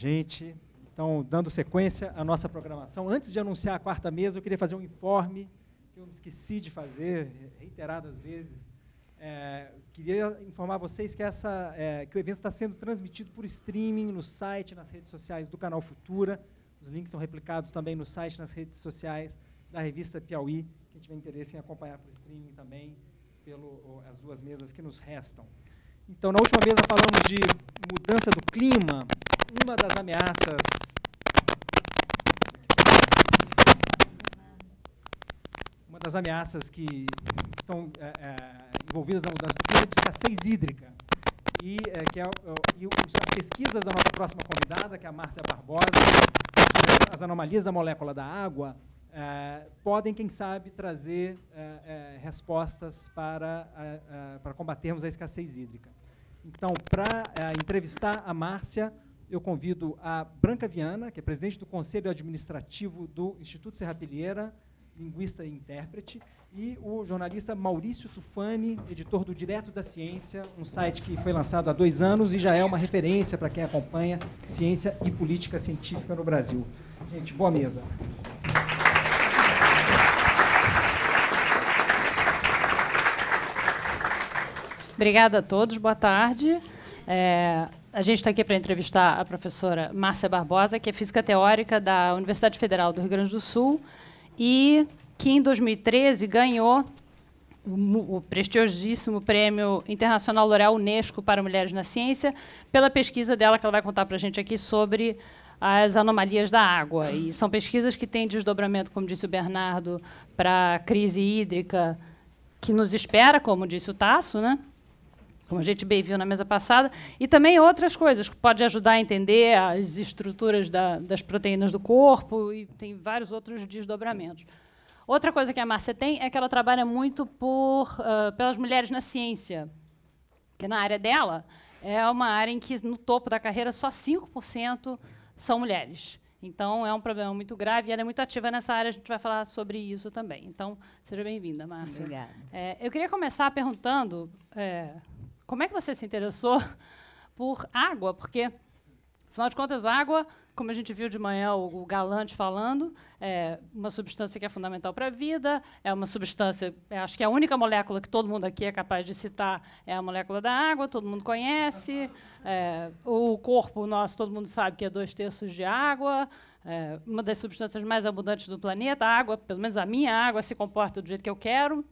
Gente, então, dando sequência à nossa programação, antes de anunciar a quarta mesa, eu queria fazer um informe que eu me esqueci de fazer reiteradas vezes. É, queria informar vocês que, essa, é, que o evento está sendo transmitido por streaming no site, nas redes sociais do canal Futura. Os links são replicados também no site, nas redes sociais da revista Piauí. Quem tiver interesse em acompanhar por streaming também, pelo as duas mesas que nos restam. Então, na última mesa falamos de mudança do clima, uma das ameaças uma das ameaças que estão é, é, envolvidas na mudança do clima é a escassez hídrica e é, que é, é e as pesquisas da nossa próxima convidada que é a Márcia Barbosa as anomalias da molécula da água é, podem quem sabe trazer é, respostas para para combatermos a escassez hídrica então para entrevistar a Márcia eu convido a Branca Viana, que é presidente do Conselho Administrativo do Instituto Pilheira, linguista e intérprete, e o jornalista Maurício Tufani, editor do Direto da Ciência, um site que foi lançado há dois anos e já é uma referência para quem acompanha ciência e política científica no Brasil. Gente, boa mesa. Obrigada a todos, boa tarde. É, a gente está aqui para entrevistar a professora Márcia Barbosa, que é física teórica da Universidade Federal do Rio Grande do Sul e que, em 2013, ganhou o prestigiosíssimo Prêmio Internacional L'Oréal Unesco para Mulheres na Ciência pela pesquisa dela, que ela vai contar para a gente aqui sobre as anomalias da água. E são pesquisas que têm desdobramento, como disse o Bernardo, para a crise hídrica que nos espera, como disse o Tasso, né? como a gente bem viu na mesa passada, e também outras coisas que pode ajudar a entender as estruturas da, das proteínas do corpo e tem vários outros desdobramentos. Outra coisa que a Márcia tem é que ela trabalha muito por, uh, pelas mulheres na ciência, que na área dela é uma área em que no topo da carreira só 5% são mulheres. Então é um problema muito grave e ela é muito ativa nessa área. A gente vai falar sobre isso também. Então seja bem-vinda, Márcia. Obrigada. É, eu queria começar perguntando. É, como é que você se interessou por água? Porque, afinal de contas, água, como a gente viu de manhã o, Galante falando, é uma substância que é fundamental para a vida, é uma substância, acho que a única molécula que todo mundo aqui é capaz de citar é a molécula da água, todo mundo conhece. É, o corpo nosso, todo mundo sabe que é dois terços de água. É uma das substâncias mais abundantes do planeta, a água, pelo menos a minha água, se comporta do jeito que eu quero,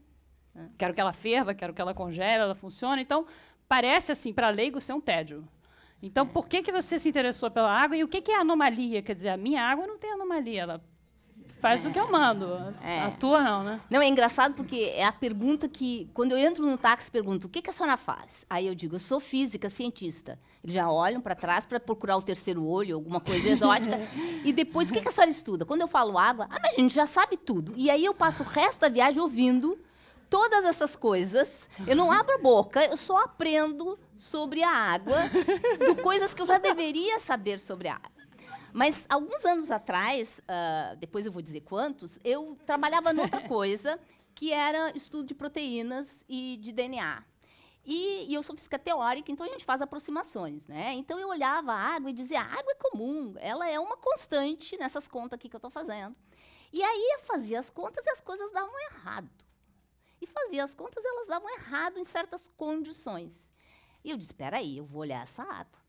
Quero que ela ferva, quero que ela congele, ela funcione. Então, parece, assim, para leigo ser um tédio. Então, é. por que, que você se interessou pela água e o que, que é anomalia? Quer dizer, a minha água não tem anomalia, ela faz é. o que eu mando. É. A tua não, né? Não, é engraçado porque é a pergunta que, quando eu entro no táxi, pergunto, o que, que a senhora faz? Aí eu digo, eu sou física, cientista. Eles já olham para trás para procurar o terceiro olho, alguma coisa exótica. e depois, o que, que a senhora estuda? Quando eu falo água, ah, mas a gente já sabe tudo. E aí eu passo o resto da viagem ouvindo todas essas coisas. Eu não abro a boca, eu só aprendo sobre a água, coisas que eu já deveria saber sobre a água. Mas alguns anos atrás, uh, depois eu vou dizer quantos, eu trabalhava noutra coisa, que era estudo de proteínas e de DNA. E, e, eu sou física teórica, então a gente faz aproximações, né? Então eu olhava a água e dizia, a água é comum, ela é uma constante nessas contas aqui que eu estou fazendo. E aí eu fazia as contas e as coisas davam errado fazia as contas, elas davam errado em certas condições. E eu disse, espera aí, eu vou olhar essa água.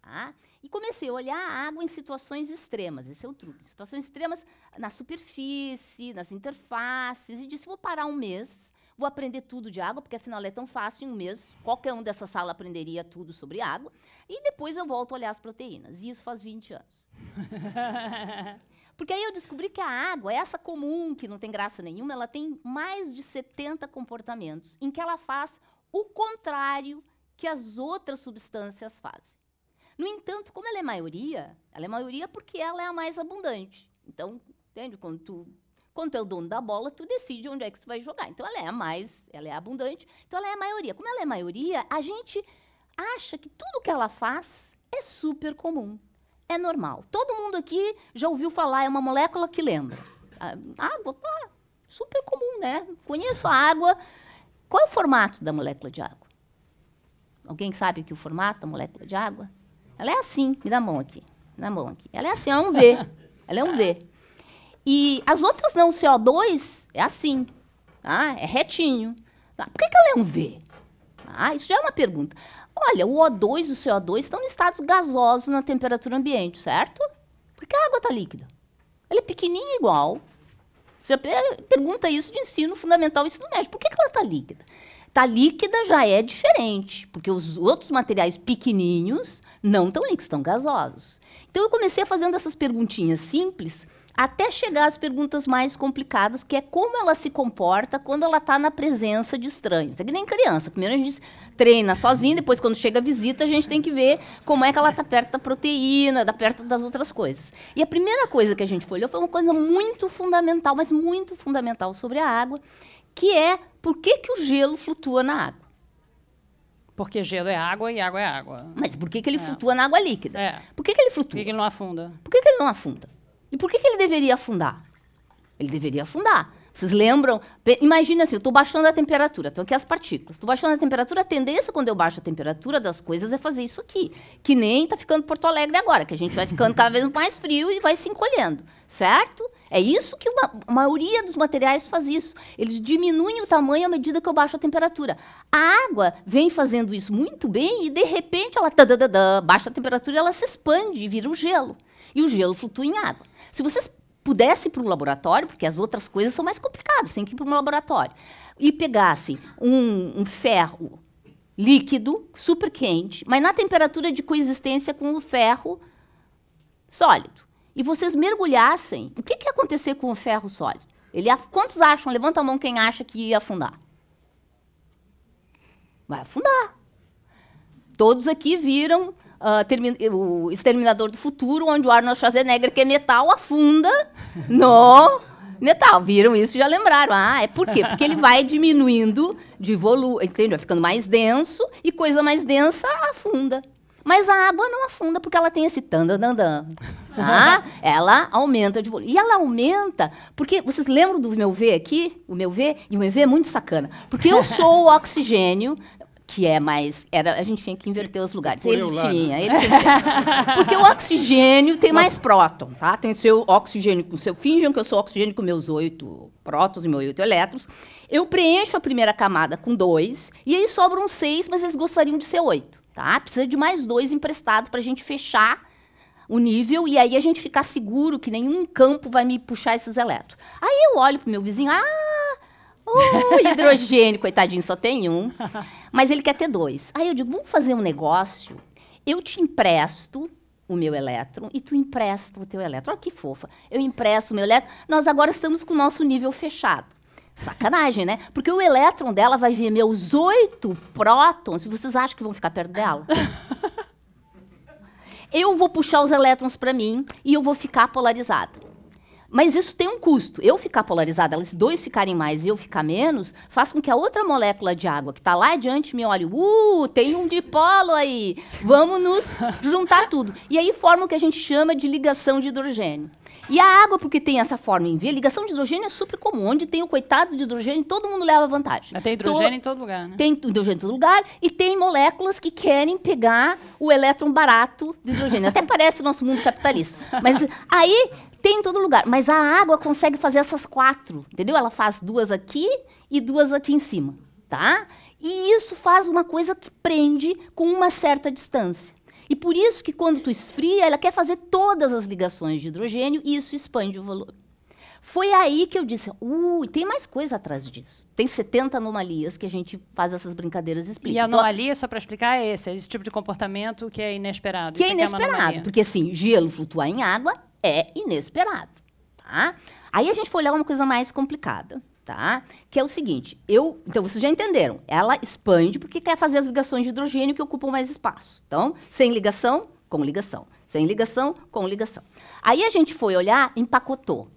Tá? E comecei a olhar a água em situações extremas, esse é o truque. situações extremas na superfície, nas interfaces, e disse, vou parar um mês Vou aprender tudo de água, porque afinal é tão fácil, em um mês, qualquer um dessa sala aprenderia tudo sobre água. E depois eu volto a olhar as proteínas. E isso faz 20 anos. porque aí eu descobri que a água, essa comum, que não tem graça nenhuma, ela tem mais de 70 comportamentos em que ela faz o contrário que as outras substâncias fazem. No entanto, como ela é maioria, ela é maioria porque ela é a mais abundante. Então, entende? Quando tu quando tu é o dono da bola, tu decide onde é que tu vai jogar. Então ela é a mais, ela é abundante, então ela é a maioria. Como ela é a maioria, a gente acha que tudo que ela faz é super comum. É normal. Todo mundo aqui já ouviu falar, é uma molécula que lembra. A ah, água, super comum, né? Conheço a água. Qual é o formato da molécula de água? Alguém sabe que é o formato da molécula de água? Ela é assim, me dá a mão aqui. Me dá a mão aqui. Ela é assim, é um V. Ela é um V. E as outras não, o CO2 é assim, tá? é retinho. Tá, por que, que ela é um V? Ah, isso já é uma pergunta. Olha, o O2 e o CO2 estão em estados gasosos na temperatura ambiente, certo? Por que a água está líquida? Ela é pequenininha igual. Você pergunta isso de ensino fundamental e ensino médio. Por que, que ela está líquida? Está líquida já é diferente, porque os outros materiais pequenininhos não estão líquidos, estão gasosos. Então, eu comecei fazendo essas perguntinhas simples até chegar às perguntas mais complicadas, que é como ela se comporta quando ela está na presença de estranhos. É que nem criança. Primeiro a gente treina sozinha, depois quando chega a visita a gente tem que ver como é que ela está perto da proteína, da perto das outras coisas. E a primeira coisa que a gente folheou foi uma coisa muito fundamental, mas muito fundamental sobre a água, que é por que, que o gelo flutua na água. Porque gelo é água e água é água. Mas por que, que ele é. flutua na água líquida? É. Por que, que ele flutua? Por que, que ele não afunda? Por que, que ele não afunda? E por que, que ele deveria afundar? Ele deveria afundar. Vocês lembram? Imagina assim, eu estou baixando a temperatura, estão aqui as partículas. Estou baixando a temperatura, a tendência quando eu baixo a temperatura das coisas é fazer isso aqui. Que nem está ficando Porto Alegre agora, que a gente vai ficando cada vez mais frio e vai se encolhendo, certo? É isso que uma, a maioria dos materiais faz isso. Eles diminuem o tamanho à medida que eu baixo a temperatura. A água vem fazendo isso muito bem e, de repente, ela baixa a temperatura ela se expande e vira um gelo. E o gelo flutua em água. Se vocês pudessem ir para um laboratório, porque as outras coisas são mais complicadas, tem que ir para um laboratório, e pegasse um, um ferro líquido, super quente, mas na temperatura de coexistência com o ferro sólido. E vocês mergulhassem, o que, que ia acontecer com o ferro sólido? Ele af... Quantos acham? Levanta a mão quem acha que ia afundar. Vai afundar. Todos aqui viram uh, o Exterminador do Futuro, onde o Arnold Schwarzenegger, que é metal, afunda no metal. Viram isso já lembraram. Ah, é por quê? Porque ele vai diminuindo de volume, entende? Vai ficando mais denso e coisa mais densa afunda. Mas a água não afunda porque ela tem esse tandandandan. Tá? ela aumenta de volume. E ela aumenta porque vocês lembram do meu V aqui? O meu V e o meu V é muito sacana. Porque eu sou o oxigênio, que é mais. Era, a gente tinha que inverter os lugares. Né? Ele tinha, ele tinha. Porque o oxigênio tem mais próton, tá? Tem seu oxigênio com seu. Finjam que eu sou oxigênio com meus oito prótons e meus oito elétrons. Eu preencho a primeira camada com dois, e aí sobram seis, mas eles gostariam de ser oito, tá? Precisa de mais dois emprestado para a gente fechar o nível e aí a gente ficar seguro que nenhum campo vai me puxar esses elétrons. Aí eu olho pro meu vizinho, ah, Uh, hidrogênio, coitadinho, só tem um. Mas ele quer ter dois. Aí eu digo, vamos fazer um negócio. Eu te empresto o meu elétron e tu empresta o teu elétron. Olha que fofa. Eu empresto o meu elétron. Nós agora estamos com o nosso nível fechado. Sacanagem, né? Porque o elétron dela vai ver meus oito prótons. Vocês acham que vão ficar perto dela? eu vou puxar os elétrons para mim e eu vou ficar polarizado. Mas isso tem um custo. Eu ficar polarizada, eles dois ficarem mais e eu ficar menos, faz com que a outra molécula de água que está lá adiante me olhe, uh, tem um dipolo aí, vamos nos juntar tudo. E aí forma o que a gente chama de ligação de hidrogênio. E a água, porque tem essa forma em V, ligação de hidrogênio é super comum. Onde tem o coitado de hidrogênio, todo mundo leva vantagem. Mas tem hidrogênio em todo lugar, né? Tem hidrogênio em todo lugar e tem moléculas que querem pegar o elétron barato de hidrogênio. Até parece o nosso mundo capitalista. Mas aí tem em todo lugar, mas a água consegue fazer essas quatro, entendeu? Ela faz duas aqui e duas aqui em cima, tá? E isso faz uma coisa que prende com uma certa distância. E por isso que quando tu esfria, ela quer fazer todas as ligações de hidrogênio e isso expande o volume. Foi aí que eu disse, ui, uh, tem mais coisa atrás disso. Tem 70 anomalias que a gente faz essas brincadeiras e explica. E a anomalia, só para explicar, é esse, é esse tipo de comportamento que é inesperado. Que é Isso é inesperado, é porque assim, gelo flutuar em água é inesperado, tá? Aí a gente foi olhar uma coisa mais complicada, tá? Que é o seguinte, eu, então vocês já entenderam, ela expande porque quer fazer as ligações de hidrogênio que ocupam mais espaço. Então, sem ligação, com ligação, sem ligação, com ligação. Aí a gente foi olhar, empacotou.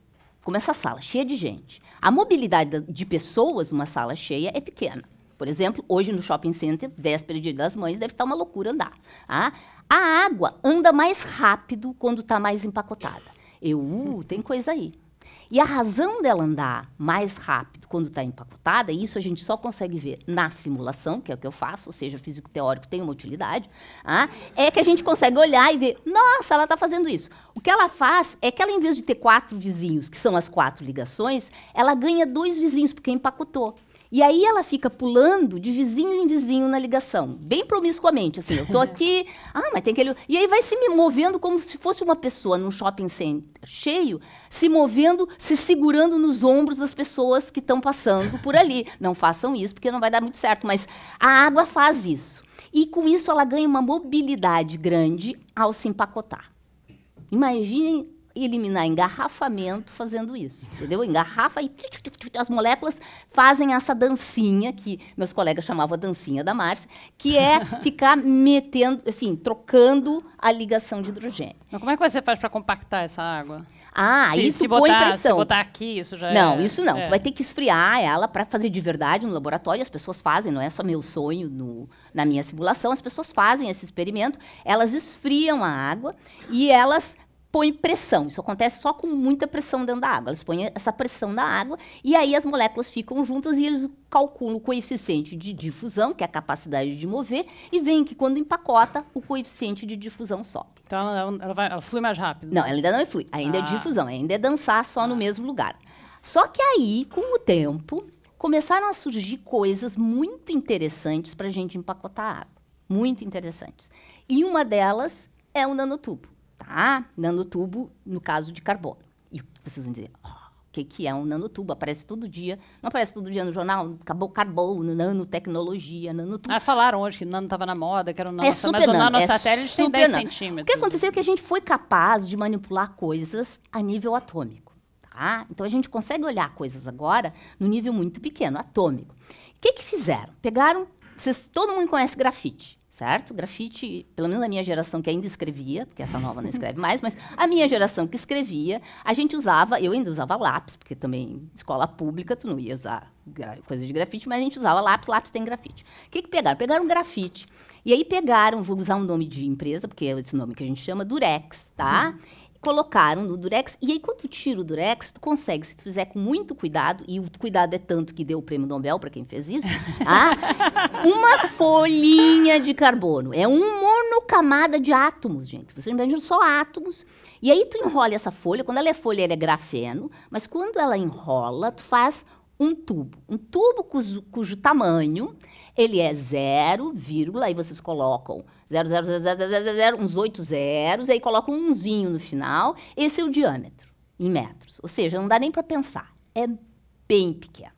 Como essa sala é cheia de gente. A mobilidade de pessoas numa sala cheia é pequena. Por exemplo, hoje no shopping center, véspera de Dia das Mães, deve estar uma loucura andar. Ah, a água anda mais rápido quando está mais empacotada. Eu, uh, tem coisa aí. E a razão dela andar mais rápido quando está empacotada, e isso a gente só consegue ver na simulação, que é o que eu faço, ou seja, físico teórico tem uma utilidade, ah, é que a gente consegue olhar e ver, nossa, ela está fazendo isso. O que ela faz é que ela, em vez de ter quatro vizinhos, que são as quatro ligações, ela ganha dois vizinhos, porque empacotou. E aí ela fica pulando de vizinho em vizinho na ligação, bem promiscuamente, assim, eu tô aqui, ah, mas tem aquele... E aí vai se me movendo como se fosse uma pessoa num shopping center cheio, se movendo, se segurando nos ombros das pessoas que estão passando por ali. Não façam isso, porque não vai dar muito certo, mas a água faz isso. E com isso ela ganha uma mobilidade grande ao se empacotar. Imaginem eliminar engarrafamento fazendo isso, entendeu? Engarrafa e as moléculas fazem essa dancinha que meus colegas chamavam a dancinha da Márcia, que é ficar metendo, assim, trocando a ligação de hidrogênio. Mas como é que você faz para compactar essa água? Ah, se, isso se põe botar, pressão. Se botar aqui, isso já Não, é, isso não. É. Tu vai ter que esfriar ela para fazer de verdade no laboratório. As pessoas fazem, não é só meu sonho no, na minha simulação. As pessoas fazem esse experimento. Elas esfriam a água e elas põe pressão. Isso acontece só com muita pressão dentro da água. Eles põem essa pressão na água e aí as moléculas ficam juntas e eles calculam o coeficiente de difusão, que é a capacidade de mover, e veem que quando empacota, o coeficiente de difusão sobe. Então ela, ela, vai, ela flui mais rápido? Não, ela ainda não flui, ainda é ah. é difusão, ainda é dançar só ah. no mesmo lugar. Só que aí, com o tempo, começaram a surgir coisas muito interessantes para a gente empacotar água. Muito interessantes. E uma delas é o nanotubo tá? Nanotubo, no caso de carbono. E vocês vão dizer, oh, o que, que é um nanotubo? Aparece todo dia. Não aparece todo dia no jornal? Acabou carbono, nanotecnologia, nanotubo. Ah, falaram hoje que nano estava na moda, que era é o nano. É super mas nano, o nanosatélite é tem 10 nano. centímetros. O que aconteceu é que a gente foi capaz de manipular coisas a nível atômico. Tá? Então a gente consegue olhar coisas agora no nível muito pequeno, atômico. O que, que fizeram? Pegaram. Vocês, todo mundo conhece grafite certo? Grafite, pelo menos a minha geração que ainda escrevia, porque essa nova não escreve mais, mas a minha geração que escrevia, a gente usava, eu ainda usava lápis, porque também escola pública tu não ia usar coisa de grafite, mas a gente usava lápis, lápis tem grafite. O que, que pegaram? Pegaram grafite. E aí pegaram, vou usar um nome de empresa, porque é esse nome que a gente chama, Durex, tá? Uhum colocaram no durex. E aí, quando tu tira o durex, tu consegue, se tu fizer com muito cuidado, e o cuidado é tanto que deu o prêmio Nobel para quem fez isso, tá? uma folhinha de carbono. É um monocamada de átomos, gente. Vocês imaginam só átomos. E aí, tu enrola essa folha. Quando ela é folha, ela é grafeno. Mas quando ela enrola, tu faz um tubo. Um tubo cujo, cujo tamanho, ele é zero vírgula, aí vocês colocam 000000, uns oito zeros, aí coloca um umzinho no final. Esse é o diâmetro, em metros. Ou seja, não dá nem para pensar. É bem pequeno.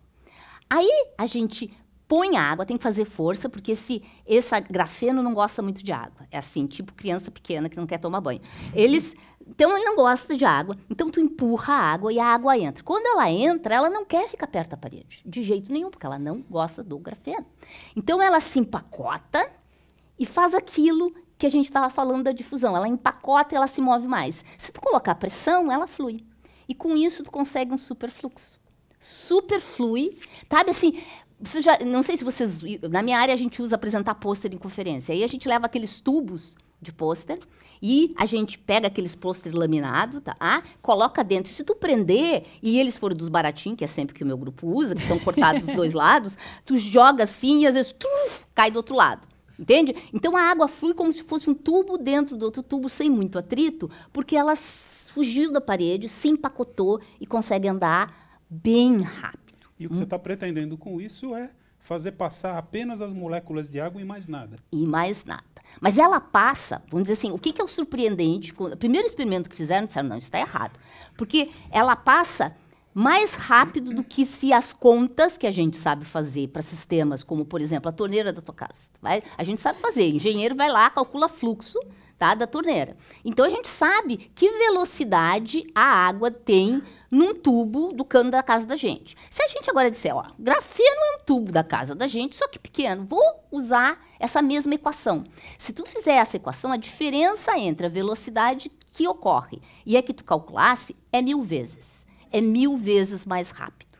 Aí a gente põe a água, tem que fazer força, porque esse, esse grafeno não gosta muito de água. É assim, tipo criança pequena que não quer tomar banho. Eles. Então ele não gosta de água. Então tu empurra a água e a água entra. Quando ela entra, ela não quer ficar perto da parede, de jeito nenhum, porque ela não gosta do grafeno. Então ela se empacota e faz aquilo que a gente estava falando da difusão. Ela empacota e ela se move mais. Se tu colocar pressão, ela flui. E com isso tu consegue um superfluxo. Superflui, sabe assim, você já, não sei se vocês. Na minha área a gente usa apresentar pôster em conferência. Aí a gente leva aqueles tubos de pôster e a gente pega aqueles pôster laminado, tá? Ah, coloca dentro. Se tu prender e eles forem dos baratinhos, que é sempre que o meu grupo usa, que são cortados dos dois lados, tu joga assim e às vezes truf, cai do outro lado. Entende? Então a água flui como se fosse um tubo dentro do outro tubo, sem muito atrito, porque ela fugiu da parede, se empacotou e consegue andar bem rápido. E o que hum? você está pretendendo com isso é fazer passar apenas as moléculas de água e mais nada. E mais nada. Mas ela passa, vamos dizer assim, o que, que é o surpreendente? O primeiro experimento que fizeram, disseram, não, isso está errado. Porque ela passa mais rápido do que se as contas que a gente sabe fazer para sistemas, como por exemplo a torneira da tua casa. Tá vai, a gente sabe fazer, engenheiro vai lá, calcula fluxo tá, da torneira. Então a gente sabe que velocidade a água tem num tubo do cano da casa da gente. Se a gente agora disser, ó, grafeno é um tubo da casa da gente, só que pequeno, vou usar essa mesma equação. Se tu fizer essa equação, a diferença entre a velocidade que ocorre e a que tu calculasse é mil vezes é mil vezes mais rápido.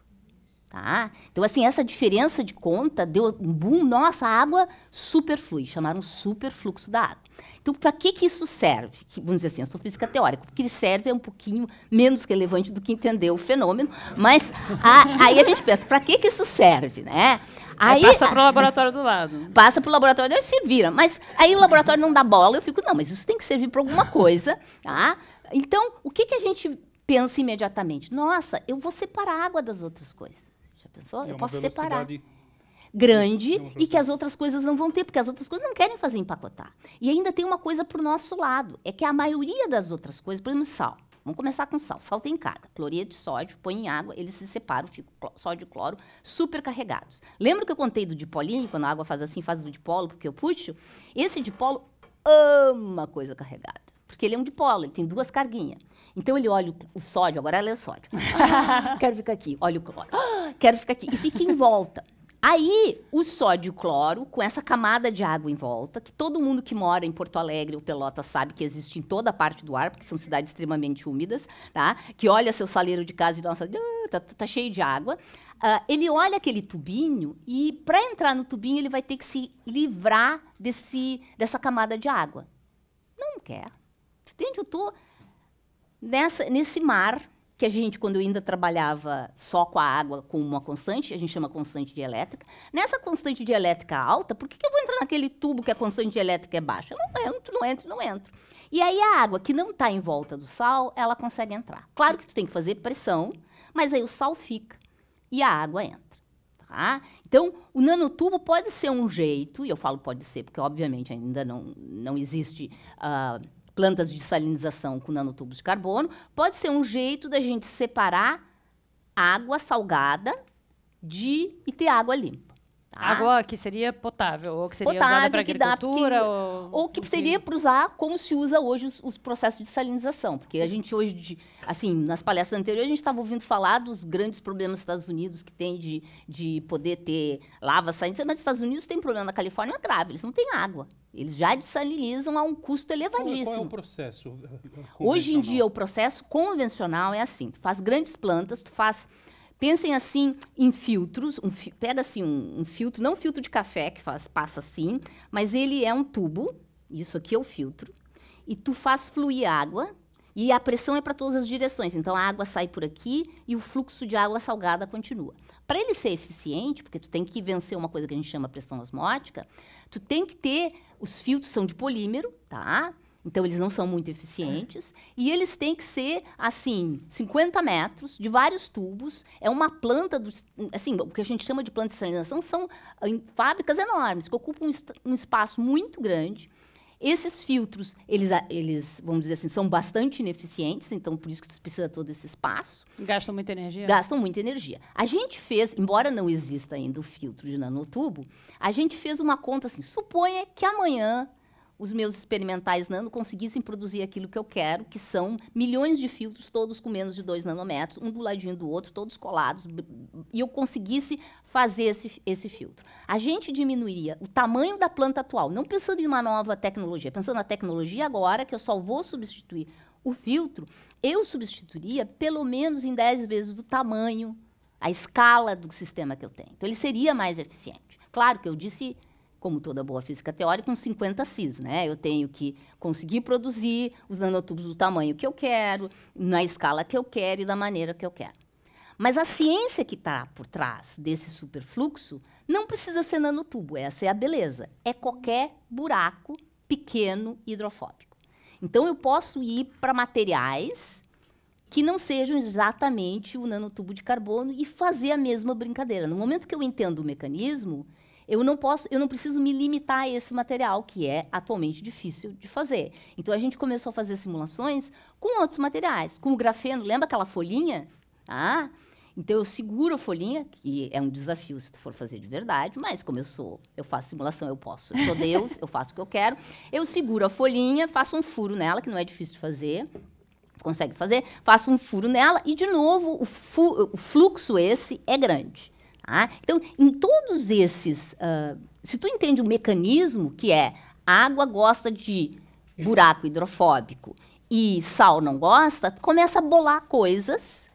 Tá? Então, assim, essa diferença de conta deu um boom. Nossa, a água superflui, chamaram superfluxo da água. Então, para que, que isso serve? Que, vamos dizer assim, eu sou física teórica. O que serve é um pouquinho menos relevante do que entender o fenômeno, mas a, aí a gente pensa, para que, que isso serve? Né? Aí, passa para o laboratório do lado. Passa para o laboratório e se vira. Mas aí o laboratório não dá bola, eu fico, não, mas isso tem que servir para alguma coisa. Tá? Então, o que, que a gente pensa imediatamente: nossa, eu vou separar a água das outras coisas. Já pensou? É eu posso separar. Grande é e que as outras coisas não vão ter, porque as outras coisas não querem fazer empacotar. E ainda tem uma coisa para o nosso lado: é que a maioria das outras coisas, por exemplo, sal. Vamos começar com sal. Sal tem carga. Cloreto de sódio, põe em água, eles se separam, ficam sódio e cloro supercarregados. Lembra que eu contei do dipolinho, quando a água faz assim, faz o dipolo, porque eu puxo? Esse dipolo ama coisa carregada, porque ele é um dipolo, ele tem duas carguinhas. Então ele olha o sódio, agora ela é o sódio. Ah, quero ficar aqui, olha o cloro. Ah, quero ficar aqui. E fica em volta. Aí, o sódio cloro, com essa camada de água em volta, que todo mundo que mora em Porto Alegre ou Pelotas sabe que existe em toda a parte do ar, porque são cidades extremamente úmidas, tá? Que olha seu saleiro de casa e nossa, ah, tá, tá cheio de água. Uh, ele olha aquele tubinho e, para entrar no tubinho, ele vai ter que se livrar desse, dessa camada de água. Não quer. Entende? Eu tô Nessa, nesse mar, que a gente, quando eu ainda trabalhava só com a água, com uma constante, a gente chama constante dielétrica, nessa constante dielétrica alta, por que, que eu vou entrar naquele tubo que a constante dielétrica é baixa? Eu não entro, não entro, não entro. E aí a água que não está em volta do sal, ela consegue entrar. Claro que tu tem que fazer pressão, mas aí o sal fica e a água entra. Tá? Então, o nanotubo pode ser um jeito, e eu falo pode ser porque, obviamente, ainda não, não existe... Uh, plantas de salinização com nanotubos de carbono, pode ser um jeito da gente separar água salgada de e ter água limpa. Tá? Água que seria potável, ou que seria potável, usada para agricultura? Que dá, ou, ou que seria para usar como se usa hoje os, os, processos de salinização. Porque a gente hoje, de, assim, nas palestras anteriores, a gente estava ouvindo falar dos grandes problemas dos Estados Unidos que tem de, de poder ter lava saindo Mas os Estados Unidos têm problema na Califórnia grave, eles não têm água. Eles já dessalinizam a um custo elevadíssimo. É, qual é o processo? Eh, hoje em dia, o processo convencional é assim: tu faz grandes plantas, tu faz Pensem assim em filtros. Um fi pega assim um, um, filtro, não um filtro de café que faz, passa assim, mas ele é um tubo. Isso aqui é o filtro. E tu faz fluir água e a pressão é para todas as direções. Então a água sai por aqui e o fluxo de água salgada continua. Para ele ser eficiente, porque tu tem que vencer uma coisa que a gente chama pressão osmótica, tu tem que ter os filtros são de polímero, tá? Então, eles não são muito eficientes. É. E eles têm que ser, assim, 50 metros, de vários tubos. É uma planta, do, assim, o que a gente chama de planta de salinização são ah, em, fábricas enormes, que ocupam um, um espaço muito grande. Esses filtros, eles, eles, vamos dizer assim, são bastante ineficientes, então por isso que tu precisa todo esse espaço. Gastam muita energia? Gastam muita energia. A gente fez, embora não exista ainda o filtro de nanotubo, a gente fez uma conta assim, suponha que amanhã os meus experimentais nano conseguissem produzir aquilo que eu quero, que são milhões de filtros, todos com menos de 2 nanômetros, um do ladinho do outro, todos colados, e eu conseguisse fazer esse, esse filtro. A gente diminuiria o tamanho da planta atual, não pensando em uma nova tecnologia, pensando na tecnologia agora, que eu só vou substituir o filtro, eu substituiria pelo menos em 10 vezes do tamanho, a escala do sistema que eu tenho. Então, ele seria mais eficiente. Claro que eu disse como toda boa física teórica, uns 50 cis, né? Eu tenho que conseguir produzir os nanotubos do tamanho que eu quero, na escala que eu quero e da maneira que eu quero. Mas a ciência que está por trás desse superfluxo não precisa ser nanotubo, essa é a beleza. É qualquer buraco pequeno hidrofóbico. Então eu posso ir para materiais que não sejam exatamente o nanotubo de carbono e fazer a mesma brincadeira. No momento que eu entendo o mecanismo, eu não posso, eu não preciso me limitar a esse material, que é atualmente difícil de fazer. Então a gente começou a fazer simulações com outros materiais, com o grafeno, lembra aquela folhinha? Ah, então eu seguro a folhinha, que é um desafio se tu for fazer de verdade, mas como eu sou, eu faço simulação, eu posso. Eu sou Deus, eu faço o que eu quero. Eu seguro a folhinha, faço um furo nela, que não é difícil de fazer. Consegue fazer? Faço um furo nela e de novo o, o fluxo esse é grande. Tá? Então, em todos esses, uh, se tu entende o mecanismo que é água gosta de buraco hidrofóbico e sal não gosta, tu começa a bolar coisas.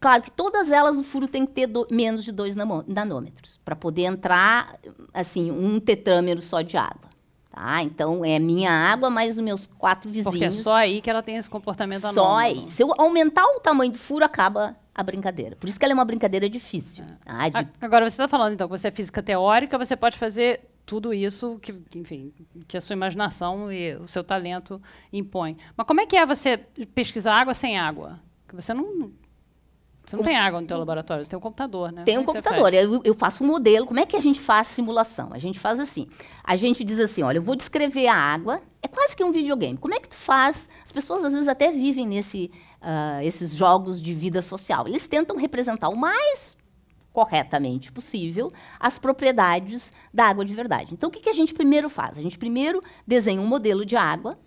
Claro que todas elas o furo tem que ter do, menos de 2 nanômetros para poder entrar assim um tetrâmero só de água. Ah, então é minha água mais os meus quatro vizinhos. Porque é só aí que ela tem esse comportamento anônimo. Só aí. Se eu aumentar o tamanho do furo, acaba a brincadeira. Por isso que ela é uma brincadeira difícil. É. Ah, de... Ah, agora, você está falando, então, que você é física teórica, você pode fazer tudo isso que, enfim, que a sua imaginação e o seu talento impõem. Mas como é que é você pesquisar água sem água? Que você não você não tem água no teu laboratório, você tem um computador, né? Tem um é computador. Eu, eu, faço um modelo. Como é que a gente faz simulação? A gente faz assim. A gente diz assim, olha, eu vou descrever a água. É quase que um videogame. Como é que tu faz? As pessoas às vezes até vivem nesse, uh, esses jogos de vida social. Eles tentam representar o mais corretamente possível as propriedades da água de verdade. Então, o que, que a gente primeiro faz? A gente primeiro desenha um modelo de água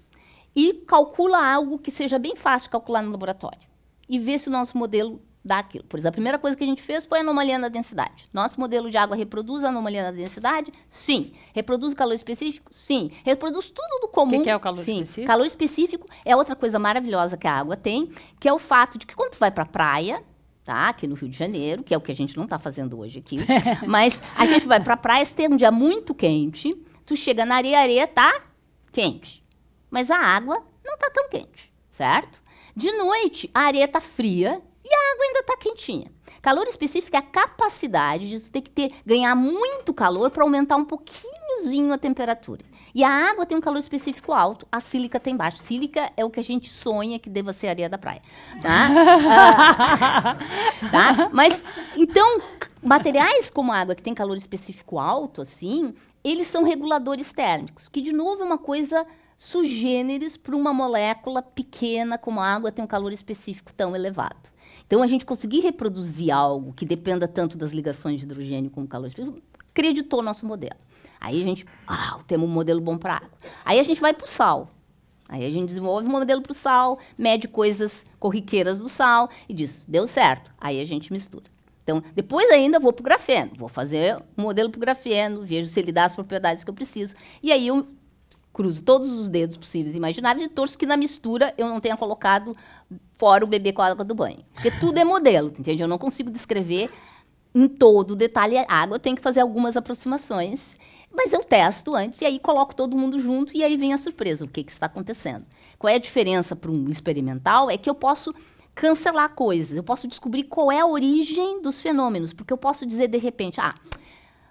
e calcula algo que seja bem fácil calcular no laboratório e ver se o nosso modelo aquilo. Por exemplo, a primeira coisa que a gente fez foi anomalia na densidade. Nosso modelo de água reproduz a anomalia na densidade? Sim. Reproduz o calor específico? Sim. Reproduz tudo do comum? O que, que, é o calor Sim. específico? Calor específico é outra coisa maravilhosa que a água tem, que é o fato de que quando tu vai para a praia, tá? Aqui no Rio de Janeiro, que é o que a gente não está fazendo hoje aqui, mas a gente vai para a praia, se tem um dia muito quente, tu chega na areia, a areia tá quente. Mas a água não tá tão quente, certo? De noite, a areia tá fria, água ainda está quentinha. Calor específico é a capacidade de ter que ter, ganhar muito calor para aumentar um pouquinhozinho a temperatura. E a água tem um calor específico alto, a sílica tem baixo. Sílica é o que a gente sonha que deva ser a areia da praia. Tá? ah, tá? Mas, então, materiais como a água que tem calor específico alto, assim, eles são reguladores térmicos, que, de novo, é uma coisa sugêneres para uma molécula pequena como a água tem um calor específico tão elevado. Então, a gente conseguir reproduzir algo que dependa tanto das ligações de hidrogênio com o calor, acreditou o nosso modelo. Aí a gente, ah, temos um modelo bom para água. Aí a gente vai para o sal. Aí a gente desenvolve um modelo para o sal, mede coisas corriqueiras do sal e diz, deu certo. Aí a gente mistura. Então, depois ainda vou para o grafeno, vou fazer um modelo para o grafeno, vejo se ele dá as propriedades que eu preciso. E aí eu cruzo todos os dedos possíveis e imagináveis e torço que na mistura eu não tenha colocado fora o bebê com a água do banho. Porque tudo é modelo, entende? Eu não consigo descrever em todo detalhe a água, eu tenho que fazer algumas aproximações. Mas eu testo antes e aí coloco todo mundo junto e aí vem a surpresa, o que, que está acontecendo. Qual é a diferença para um experimental? É que eu posso cancelar coisas, eu posso descobrir qual é a origem dos fenômenos, porque eu posso dizer de repente, ah,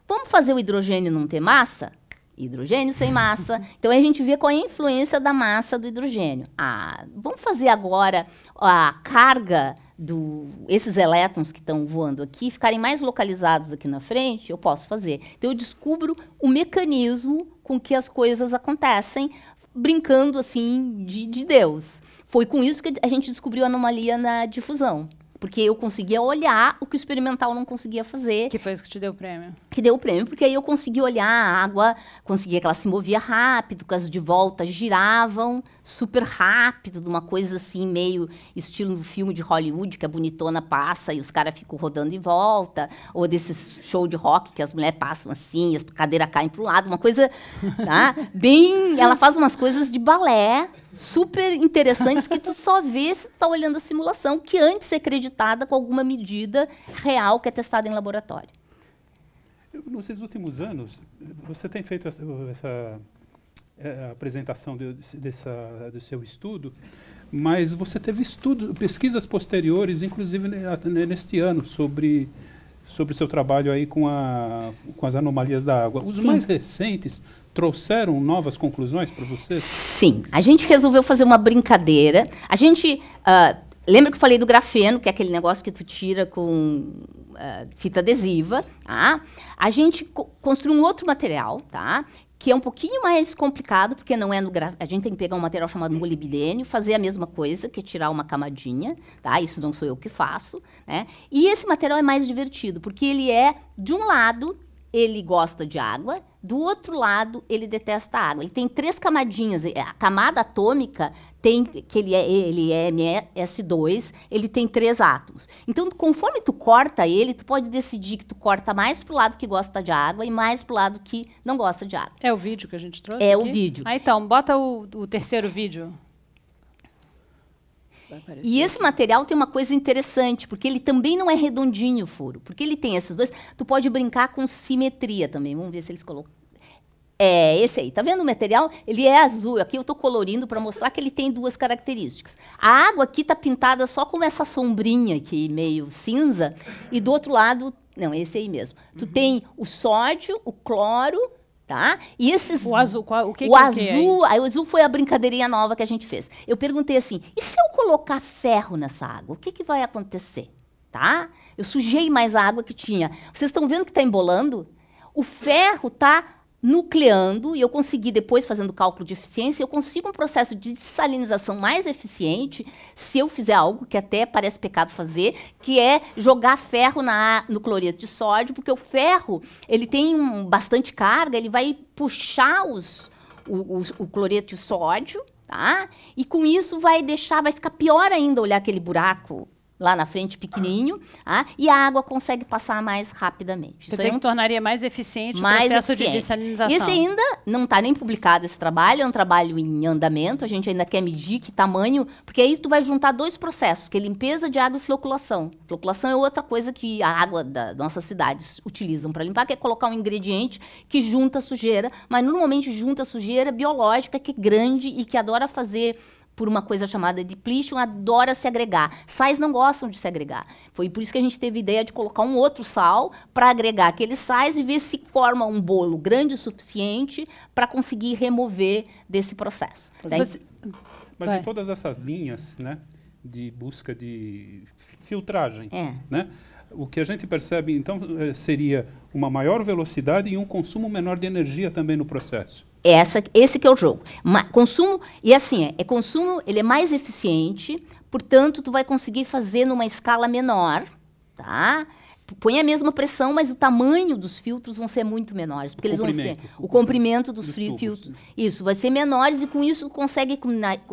vamos fazer o hidrogênio não ter massa? Hidrogênio sem massa. Então a gente vê qual é a influência da massa do hidrogênio. Ah, vamos fazer agora a carga do, esses elétrons que estão voando aqui ficarem mais localizados aqui na frente, eu posso fazer. Então, eu descubro o mecanismo com que as coisas acontecem, brincando assim de, de Deus. Foi com isso que a gente descobriu a anomalia na difusão. Porque eu conseguia olhar o que o experimental não conseguia fazer. Que foi isso que te deu o prêmio. Que deu o prêmio, porque aí eu consegui olhar a água, conseguia que ela se movia rápido, que as de volta giravam super rápido, de uma coisa assim, meio estilo do filme de Hollywood, que a bonitona passa e os caras ficam rodando em volta, ou desses show de rock que as mulheres passam assim, as cadeiras caem para um lado, uma coisa, tá? Bem, ela faz umas coisas de balé super interessantes que tu só vê se tu tá olhando a simulação, que antes é creditada com alguma medida real que é testada em laboratório. nos últimos anos, você tem feito essa, essa é, a apresentação de, dessa, do seu estudo, mas você teve estudo, pesquisas posteriores, inclusive né, né, neste ano, sobre sobre seu trabalho aí com, a, com as anomalias da água. Os Sim. mais recentes trouxeram novas conclusões para você? Sim. A gente resolveu fazer uma brincadeira. A gente. Uh, lembra que eu falei do grafeno, que é aquele negócio que tu tira com uh, fita adesiva, tá? A gente co construiu um outro material, tá? que é um pouquinho mais complicado, porque não é no gra... a gente tem que pegar um material chamado molibdênio, fazer a mesma coisa, que é tirar uma camadinha, tá? Isso não sou eu que faço, né? E esse material é mais divertido, porque ele é de um lado ele gosta de água, do outro lado, ele detesta água. Ele tem três camadinhas. É, a camada atômica tem que ele é, ele é MS2, ele tem três átomos. Então, conforme tu corta ele, tu pode decidir que tu corta mais pro lado que gosta de água e mais pro lado que não gosta de água. É o vídeo que a gente trouxe? É aqui? o vídeo. Ah, então, bota o, o terceiro vídeo. E esse material tem uma coisa interessante, porque ele também não é redondinho o furo, porque ele tem esses dois. Tu pode brincar com simetria também. Vamos ver se eles colocam. É, esse aí. Tá vendo o material? Ele é azul. Aqui eu estou colorindo para mostrar que ele tem duas características. A água aqui está pintada só com essa sombrinha aqui, meio cinza, e do outro lado, não, esse aí mesmo. Tu uhum. tem o sódio, o cloro Tá? E esses. O azul, qual, o que, o que é azul, é? Aí? O azul foi a brincadeirinha nova que a gente fez. Eu perguntei assim: e se eu colocar ferro nessa água, o que, que vai acontecer? Tá? Eu sujei mais a água que tinha. Vocês estão vendo que está embolando? O ferro tá nucleando, e eu consegui depois, fazendo cálculo de eficiência, eu consigo um processo de desalinização mais eficiente se eu fizer algo que até parece pecado fazer, que é jogar ferro na, no cloreto de sódio, porque o ferro ele tem um, bastante carga, ele vai puxar os, o, o, o cloreto de sódio, tá? E com isso vai deixar, vai ficar pior ainda olhar aquele buraco lá na frente, pequenininho, ah, e a água consegue passar mais rapidamente. Então, Isso é um... tornaria mais eficiente mais o processo eficiente. de dessalinização. Isso ainda não está nem publicado esse trabalho, é um trabalho em andamento, a gente ainda quer medir que tamanho, porque aí tu vai juntar dois processos, que é limpeza de água e floculação. Floculação é outra coisa que a água da, das nossas cidades utilizam para limpar, que é colocar um ingrediente que junta sujeira, mas normalmente junta sujeira biológica, que é grande e que adora fazer por uma coisa chamada de depletion, adora se agregar. Sais não gostam de se agregar. Foi por isso que a gente teve a ideia de colocar um outro sal para agregar aqueles sais e ver se forma um bolo grande o suficiente para conseguir remover desse processo. Mas, você... Mas em todas essas linhas, né, de busca de filtragem, é. né? o que a gente percebe, então, é, seria uma maior velocidade e um consumo menor de energia também no processo. Essa, esse que é o jogo. Ma consumo, e assim, é, é consumo, ele é mais eficiente, portanto, tu vai conseguir fazer numa escala menor, tá? põe a mesma pressão, mas o tamanho dos filtros vão ser muito menores, porque o eles vão ser o comprimento dos, dos filtros. Tubos. Né? Isso vai ser menores e com isso consegue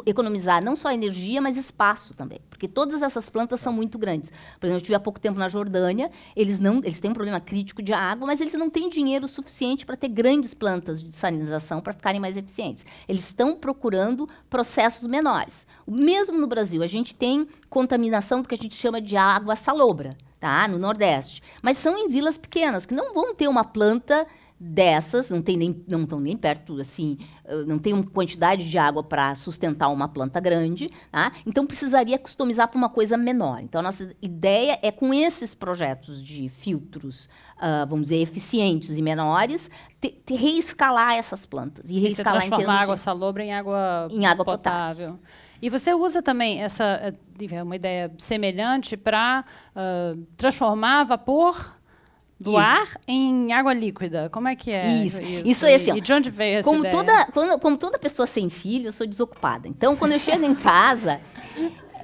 economizar não só energia, mas espaço também, porque todas essas plantas são muito grandes. Por exemplo, eu tive há pouco tempo na Jordânia, eles não, eles têm um problema crítico de água, mas eles não têm dinheiro suficiente para ter grandes plantas de salinização para ficarem mais eficientes. Eles estão procurando processos menores. Mesmo no Brasil, a gente tem contaminação do que a gente chama de água salobra tá? No Nordeste. Mas são em vilas pequenas, que não vão ter uma planta dessas, não tem nem não estão nem perto assim, eh, não tem uma quantidade de água para sustentar uma planta grande, tá? Então precisaria customizar para uma coisa menor. Então a nossa ideia é com esses projetos de filtros, uh, vamos dizer eficientes e menores, te, te reescalar essas plantas e reescalar e transformar em água de, salobra em água em água potável. potável. E você usa também essa eh, uma ideia semelhante para uh, transformar vapor do isso. ar em água líquida. Como é que é? Isso, isso, isso é assim. e de onde veio essa como ideia? Toda, quando, como toda pessoa sem filho, eu sou desocupada. Então, quando eu chego em casa,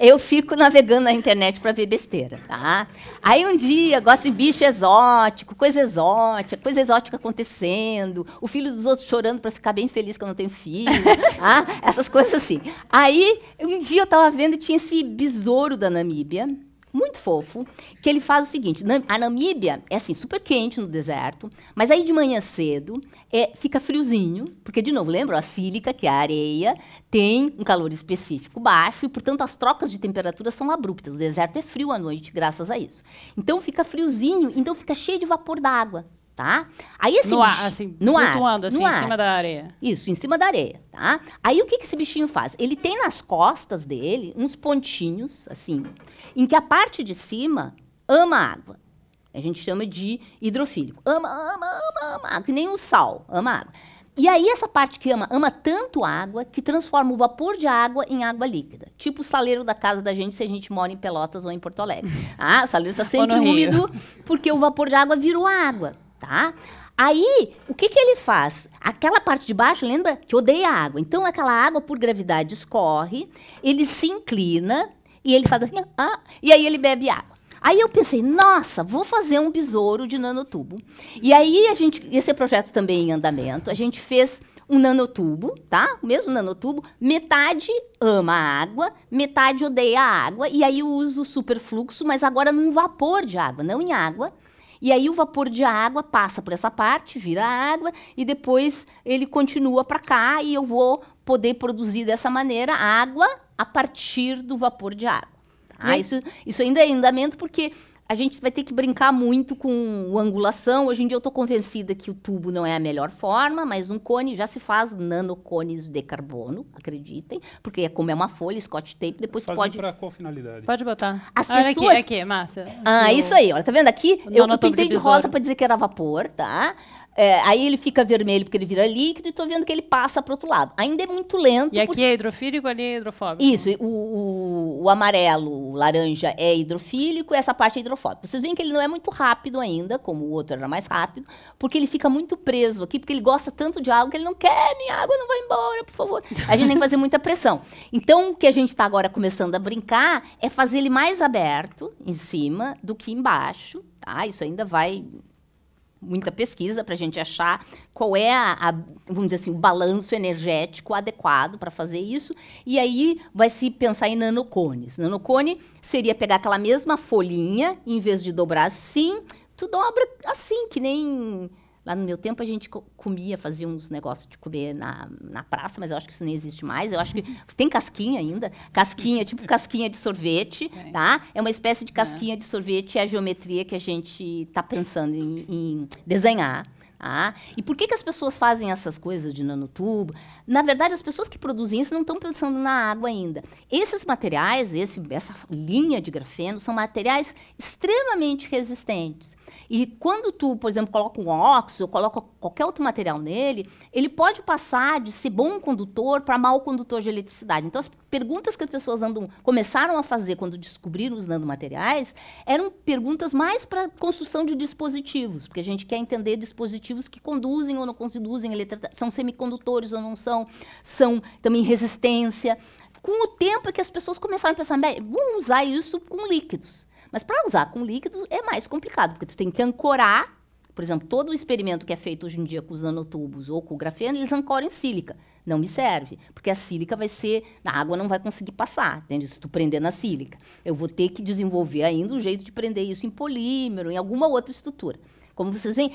eu fico navegando na internet para ver besteira, tá? Aí um dia, gosto de bicho exótico, coisa exótica, coisa exótica acontecendo, o filho dos outros chorando para ficar bem feliz que eu não tenho filho, tá? essas coisas assim. Aí, um dia eu estava vendo e tinha esse besouro da Namíbia, muito fofo, que ele faz o seguinte: a Namíbia é assim, super quente no deserto, mas aí de manhã cedo é, fica friozinho, porque, de novo, lembra? A sílica, que é a areia, tem um calor específico baixo e, portanto, as trocas de temperatura são abruptas. O deserto é frio à noite, graças a isso. Então fica friozinho, então fica cheio de vapor d'água tá? Aí esse no bicho, ar, assim, no flutuando, ar, assim, no em ar. cima da areia. Isso, em cima da areia, tá? Aí o que, que esse bichinho faz? Ele tem nas costas dele uns pontinhos, assim, em que a parte de cima ama água. A gente chama de hidrofílico. Ama, ama, ama, ama, água, que nem o sal, ama água. E aí essa parte que ama, ama tanto água que transforma o vapor de água em água líquida. Tipo o saleiro da casa da gente se a gente mora em Pelotas ou em Porto Alegre. Ah, o saleiro está sempre úmido porque o vapor de água virou água tá? Aí, o que, que ele faz? Aquela parte de baixo, lembra que odeia água. Então, aquela água, por gravidade, escorre, ele se inclina e ele faz assim, ah, e aí ele bebe água. Aí eu pensei, nossa, vou fazer um besouro de nanotubo. E aí a gente, esse projeto também em andamento, a gente fez um nanotubo, tá? O mesmo nanotubo, metade ama a água, metade odeia a água, e aí eu uso superfluxo, mas agora num vapor de água, não em água, e aí o vapor de água passa por essa parte, vira água e depois ele continua para cá e eu vou poder produzir dessa maneira água a partir do vapor de água. Ah, Isso, isso ainda é andamento porque a gente vai ter que brincar muito com angulação. Hoje em dia eu estou convencida que o tubo não é a melhor forma, mas um cone já se faz nanocones de carbono, acreditem, porque é como é uma folha, scotch tape, depois Fazer pode. Para qual finalidade? Pode botar. As olha pessoas. É aqui, aqui, Márcia. Ah, isso aí, ó. tá vendo aqui? eu pintei de rosa para dizer que era vapor, tá? É, aí ele fica vermelho porque ele vira líquido e tô vendo que ele passa para outro lado. Ainda é muito lento. E aqui porque... é hidrofílico, ali é hidrofóbico. Isso, o, o, o, amarelo, o laranja é hidrofílico, essa parte é hidrofóbica. Vocês veem que ele não é muito rápido ainda, como o outro era mais rápido, porque ele fica muito preso aqui, porque ele gosta tanto de água que ele não quer, minha água não vai embora, por favor. A gente tem que fazer muita pressão. Então, o que a gente está agora começando a brincar é fazer ele mais aberto em cima do que embaixo, tá? Isso ainda vai muita pesquisa para a gente achar qual é a, a, vamos dizer assim, o balanço energético adequado para fazer isso. E aí vai se pensar em nanocones. Nanocone seria pegar aquela mesma folhinha, em vez de dobrar assim, tu dobra assim, que nem Lá no meu tempo a gente comia, fazia uns negócios de comer na, na praça, mas eu acho que isso nem existe mais. Eu acho que tem casquinha ainda. Casquinha, tipo casquinha de sorvete, é. tá? É uma espécie de é. casquinha é. de sorvete, é a geometria que a gente está pensando em, em desenhar. Ah, e por que, que as pessoas fazem essas coisas de nanotubo? Na verdade, as pessoas que produzem isso não estão pensando na água ainda. Esses materiais, esse, essa linha de grafeno, são materiais extremamente resistentes. E quando tu, por exemplo, coloca um óxido, coloca qualquer outro material nele, ele pode passar de ser bom condutor para mau condutor de eletricidade. Então, as perguntas que as pessoas andam, começaram a fazer quando descobriram os nanomateriais eram perguntas mais para construção de dispositivos, porque a gente quer entender dispositivos que conduzem ou não conduzem eletricidade, são semicondutores ou não são, são também resistência. Com o tempo é que as pessoas começaram a pensar, vamos usar isso com líquidos. Mas para usar com líquido é mais complicado, porque tu tem que ancorar, por exemplo, todo o experimento que é feito hoje em dia com os nanotubos ou com o grafeno, eles ancoram em sílica. Não me serve, porque a sílica vai ser, a água não vai conseguir passar, entende? Se tu prender na sílica. Eu vou ter que desenvolver ainda um jeito de prender isso em polímero, em alguma outra estrutura. Como vocês veem,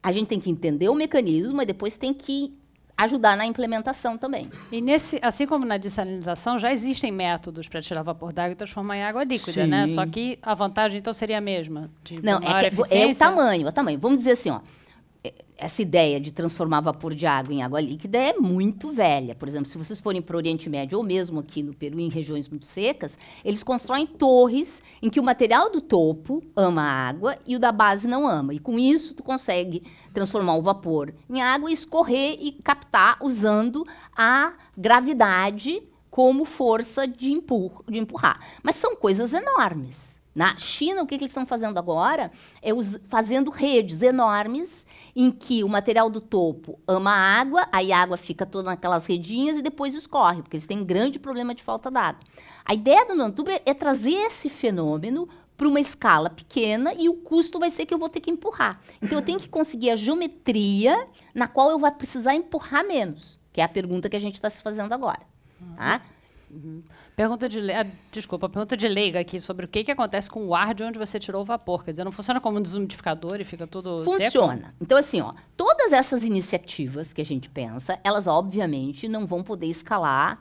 a gente tem que entender o mecanismo, mas depois tem que ajudar na implementação também. E nesse, assim como na dessalinização, já existem métodos para tirar vapor d'água e transformar em água líquida, né? Sim. né? Só que a vantagem então seria a mesma. Não, é, que, é, é o tamanho, é o tamanho. Vamos dizer assim, ó, essa ideia de transformar vapor de água em água líquida é muito velha. Por exemplo, se vocês forem para o Oriente Médio ou mesmo aqui no Peru, em regiões muito secas, eles constroem torres em que o material do topo ama a água e o da base não ama. E com isso, tu consegue transformar o vapor em água e escorrer e captar usando a gravidade como força de, empur de empurrar. Mas são coisas enormes. Na China, o que, que eles estão fazendo agora é os, fazendo redes enormes em que o material do topo ama a água, aí a água fica toda naquelas redinhas e depois escorre, porque eles têm um grande problema de falta d'água. A ideia do Nantube é, trazer esse fenômeno para uma escala pequena e o custo vai ser que eu vou ter que empurrar. Então eu tenho que conseguir a geometria na qual eu vou precisar empurrar menos, que é a pergunta que a gente está se fazendo agora. Tá? Uhum. Pergunta de ah, desculpa, pergunta de leiga aqui sobre o que, que acontece com o ar de onde você tirou o vapor. Quer dizer, não funciona como um desumidificador e fica tudo Funciona. Seco? Então, assim, ó, todas essas iniciativas que a gente pensa, elas obviamente não vão poder escalar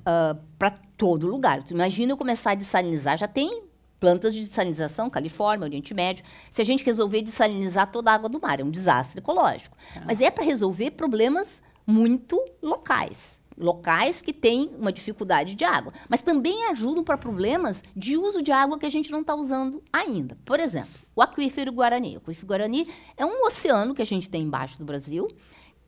uh, ah, para todo lugar. Tu imagina eu começar a dessalinizar, já tem plantas de dessalinização, Califórnia, Oriente Médio. Se a gente resolver dessalinizar toda a água do mar, é um desastre ecológico. Ah. Mas é para resolver problemas muito locais locais que têm uma dificuldade de água, mas também ajudam para problemas de uso de água que a gente não está usando ainda. Por exemplo, o aquífero Guarani. O aquífero Guarani é um oceano que a gente tem embaixo do Brasil,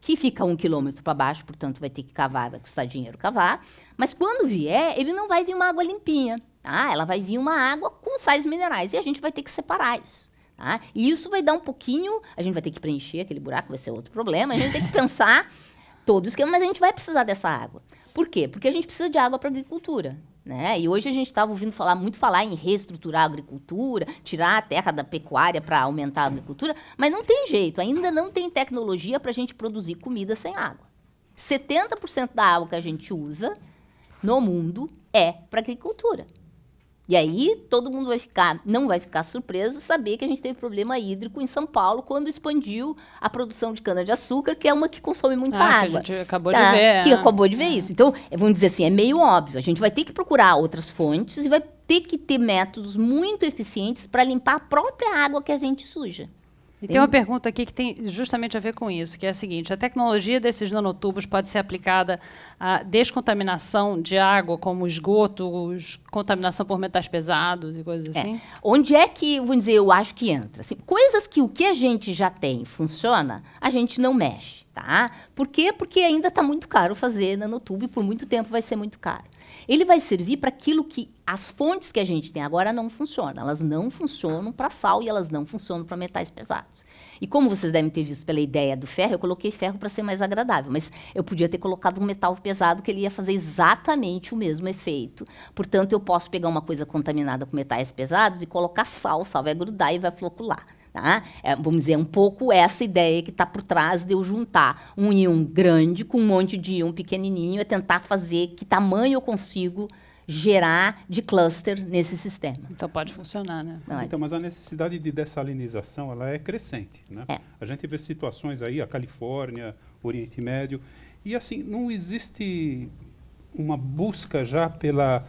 que fica um quilômetro para baixo, portanto vai ter que cavar, vai custar dinheiro cavar. Mas quando vier, ele não vai vir uma água limpinha, tá? Ela vai vir uma água com sais minerais e a gente vai ter que separar isso. Tá? E isso vai dar um pouquinho, a gente vai ter que preencher aquele buraco, vai ser outro problema, a gente tem que pensar todo o esquema, mas a gente vai precisar dessa água. Por quê? Porque a gente precisa de água para agricultura. Né? E hoje a gente estava ouvindo falar muito falar em reestruturar a agricultura, tirar a terra da pecuária para aumentar a agricultura, mas não tem jeito, ainda não tem tecnologia para a gente produzir comida sem água. 70% da água que a gente usa no mundo é para agricultura. E aí todo mundo vai ficar, não vai ficar surpreso saber que a gente teve problema hídrico em São Paulo quando expandiu a produção de cana-de-açúcar, que é uma que consome muita ah, água. Que a gente acabou tá? de ver. Que é. acabou de ver é. isso. Então, é, vamos dizer assim, é meio óbvio. A gente vai ter que procurar outras fontes e vai ter que ter métodos muito eficientes para limpar a própria água que a gente suja. E tem uma pergunta aqui que tem justamente a ver com isso, que é a seguinte: a tecnologia desses nanotubos pode ser aplicada à descontaminação de água, como esgoto, contaminação por metais pesados e coisas é. assim? É. Onde é que, vamos dizer, eu acho que entra? Assim, coisas que o que a gente já tem funciona, a gente não mexe, tá? Por quê? Porque ainda está muito caro fazer nanotube, por muito tempo vai ser muito caro. Ele vai servir para aquilo que as fontes que a gente tem agora não funcionam. Elas não funcionam para sal e elas não funcionam para metais pesados. E como vocês devem ter visto pela ideia do ferro, eu coloquei ferro para ser mais agradável, mas eu podia ter colocado um metal pesado que ele ia fazer exatamente o mesmo efeito. Portanto, eu posso pegar uma coisa contaminada com metais pesados e colocar sal, o sal vai grudar e vai flocular. Tá? É, vamos dizer, um pouco essa ideia que está por trás de eu juntar um íon grande com um monte de íon pequenininho é tentar fazer que tamanho eu consigo gerar de cluster nesse sistema. Então pode funcionar, né? É. Então, mas a necessidade de dessalinização ela é crescente, né? É. A gente vê situações aí, a Califórnia, Oriente Médio, e assim não existe uma busca já pela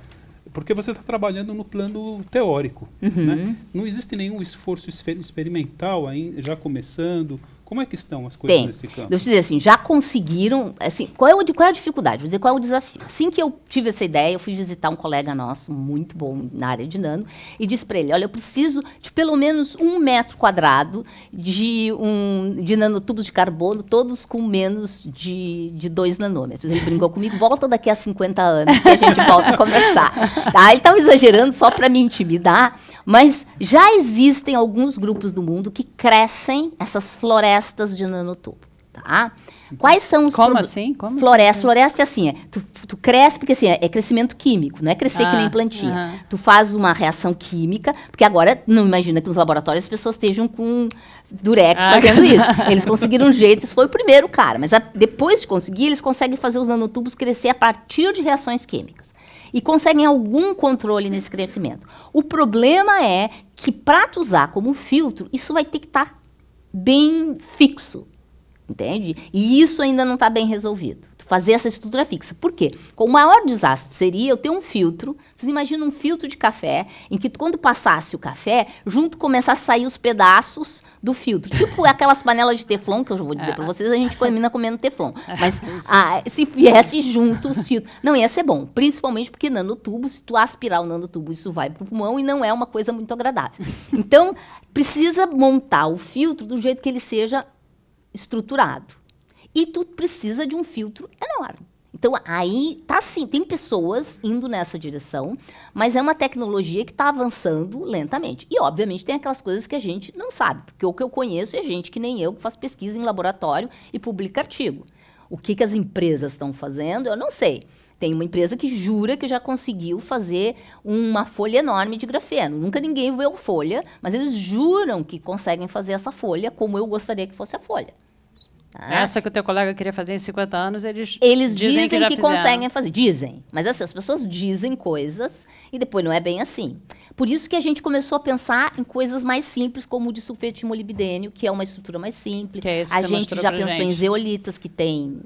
porque você está trabalhando no plano teórico. Uhum. Né? Não existe nenhum esforço experimental aí, já começando, como é que estão as coisas Tem. nesse campo? Deixa eu dizer assim, já conseguiram, assim, qual é, o, qual é a dificuldade? Vou dizer qual é o desafio. Assim que eu tive essa ideia, eu fui visitar um colega nosso, muito bom na área de nano, e disse para ele, olha, eu preciso de pelo menos um metro quadrado de, um, de nanotubos de carbono, todos com menos de, de dois nanômetros. Ele brincou comigo, volta daqui a 50 anos que a gente volta a conversar. Tá? Ele estava tá exagerando só para me intimidar, mas já existem alguns grupos do mundo que crescem essas florestas florestas de nanotubo. Tá? Quais são os Como assim? Como assim? floresta, assim? floresta é assim, é, tu, tu cresce, porque assim, é, é crescimento químico, não é crescer ah, que nem ah, plantinha. Uh -huh. Tu faz uma reação química, porque agora, não imagina que nos laboratórios as pessoas estejam com durex ah, fazendo isso. Eles conseguiram um jeito, isso foi o primeiro cara, mas a, depois de conseguir, eles conseguem fazer os nanotubos crescer a partir de reações químicas. E conseguem algum controle nesse crescimento. O problema é que para tu usar como filtro, isso vai ter que estar tá bem fixo, entende? E isso ainda não está bem resolvido fazer essa estrutura fixa. Por quê? O maior desastre seria eu ter um filtro. Vocês imaginam um filtro de café em que quando passasse o café, junto começasse a sair os pedaços do filtro. Tipo aquelas panelas de teflon que eu vou dizer é. para ah. vocês, a gente termina comendo teflon. Mas ah, se viesse junto os filtros, não ia ser bom, principalmente porque nanotubo, se tu aspirar o nanotubo, isso vai para o pulmão e não é uma coisa muito agradável. Então, precisa montar o filtro do jeito que ele seja estruturado. E tu precisa de um filtro enorme. Então, aí tá sim, tem pessoas indo nessa direção, mas é uma tecnologia que está avançando lentamente. E, obviamente, tem aquelas coisas que a gente não sabe, porque o que eu conheço é gente que nem eu, que faz pesquisa em laboratório e publica artigo. O que, que as empresas estão fazendo, eu não sei. Tem uma empresa que jura que já conseguiu fazer uma folha enorme de grafeno. Nunca ninguém viu folha, mas eles juram que conseguem fazer essa folha como eu gostaria que fosse a folha. É? Essa que o teu colega queria fazer em 50 anos, eles, eles dizem, dizem que, que conseguem fazer. Dizem. Mas assim, as pessoas dizem coisas e depois não é bem assim. Por isso que a gente começou a pensar em coisas mais simples, como o de sulfeto de molibdênio, que é uma estrutura mais simples. É a gente já pensou gente. em zeolitas, que tem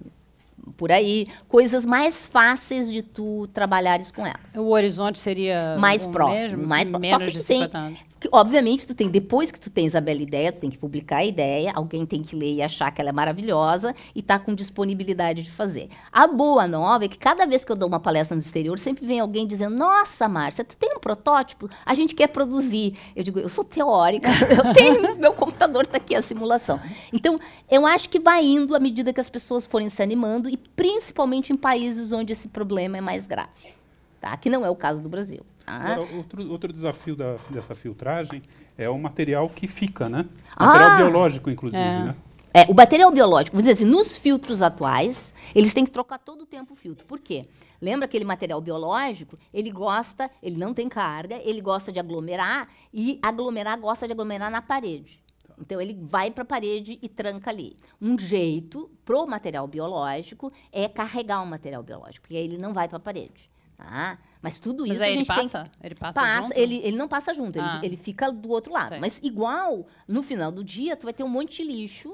por aí, coisas mais fáceis de tu trabalhares com elas. O horizonte seria mais próximo, mesmo, mais menos só que de tem, anos. Que, obviamente, tu tem, depois que tu tens a bela ideia, tu tem que publicar a ideia, alguém tem que ler e achar que ela é maravilhosa e tá com disponibilidade de fazer. A boa nova é que cada vez que eu dou uma palestra no exterior, sempre vem alguém dizendo: Nossa, Márcia, tu tem um protótipo? A gente quer produzir. Eu digo, eu sou teórica, eu tenho, meu computador está aqui, a simulação. Então, eu acho que vai indo à medida que as pessoas forem se animando, e principalmente em países onde esse problema é mais grave, tá? Que não é o caso do Brasil. Ah. Outro, outro desafio da, dessa filtragem é o material que fica, né? Ah. Material ah. biológico, inclusive, é. né? É, o material biológico, vou dizer assim, nos filtros atuais, eles têm que trocar todo o tempo o filtro. Por quê? Lembra aquele material biológico? Ele gosta, ele não tem carga, ele gosta de aglomerar e aglomerar gosta de aglomerar na parede. Então ele vai para a parede e tranca ali. Um jeito pro material biológico é carregar o material biológico, porque aí ele não vai para a parede. Ah, mas tudo isso mas aí ele passa? Tem... Ele passa, passa Ele, ele não passa junto, ah. ele, ele fica do outro lado. Mas igual, no final do dia, tu vai ter um monte de lixo.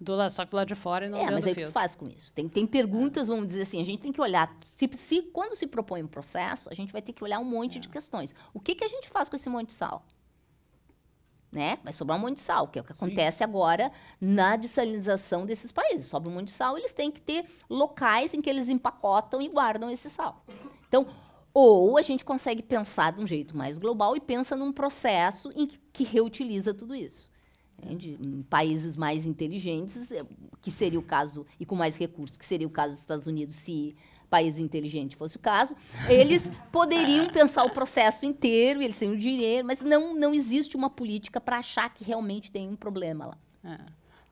Do lado, só que do lado de fora e não É, mas aí o que tu faz com isso? Tem, tem perguntas, vamos dizer assim, a gente tem que olhar, se, se, quando se propõe um processo, a gente vai ter que olhar um monte é. de questões. O que, que a gente faz com esse monte de sal? Né? Vai sobrar um monte de sal, que é o que Sim. acontece agora na dessalinização desses países. Sobra um monte de sal, eles têm que ter locais em que eles empacotam e guardam esse sal. Então, ou a gente consegue pensar de um jeito mais global e pensa num processo em que, que reutiliza tudo isso. Entende? Em países mais inteligentes, eh, que seria o caso, e com mais recursos, que seria o caso dos Estados Unidos, se país inteligente fosse o caso, eles poderiam pensar o processo inteiro, eles têm o dinheiro, mas não, não existe uma política para achar que realmente tem um problema lá. É.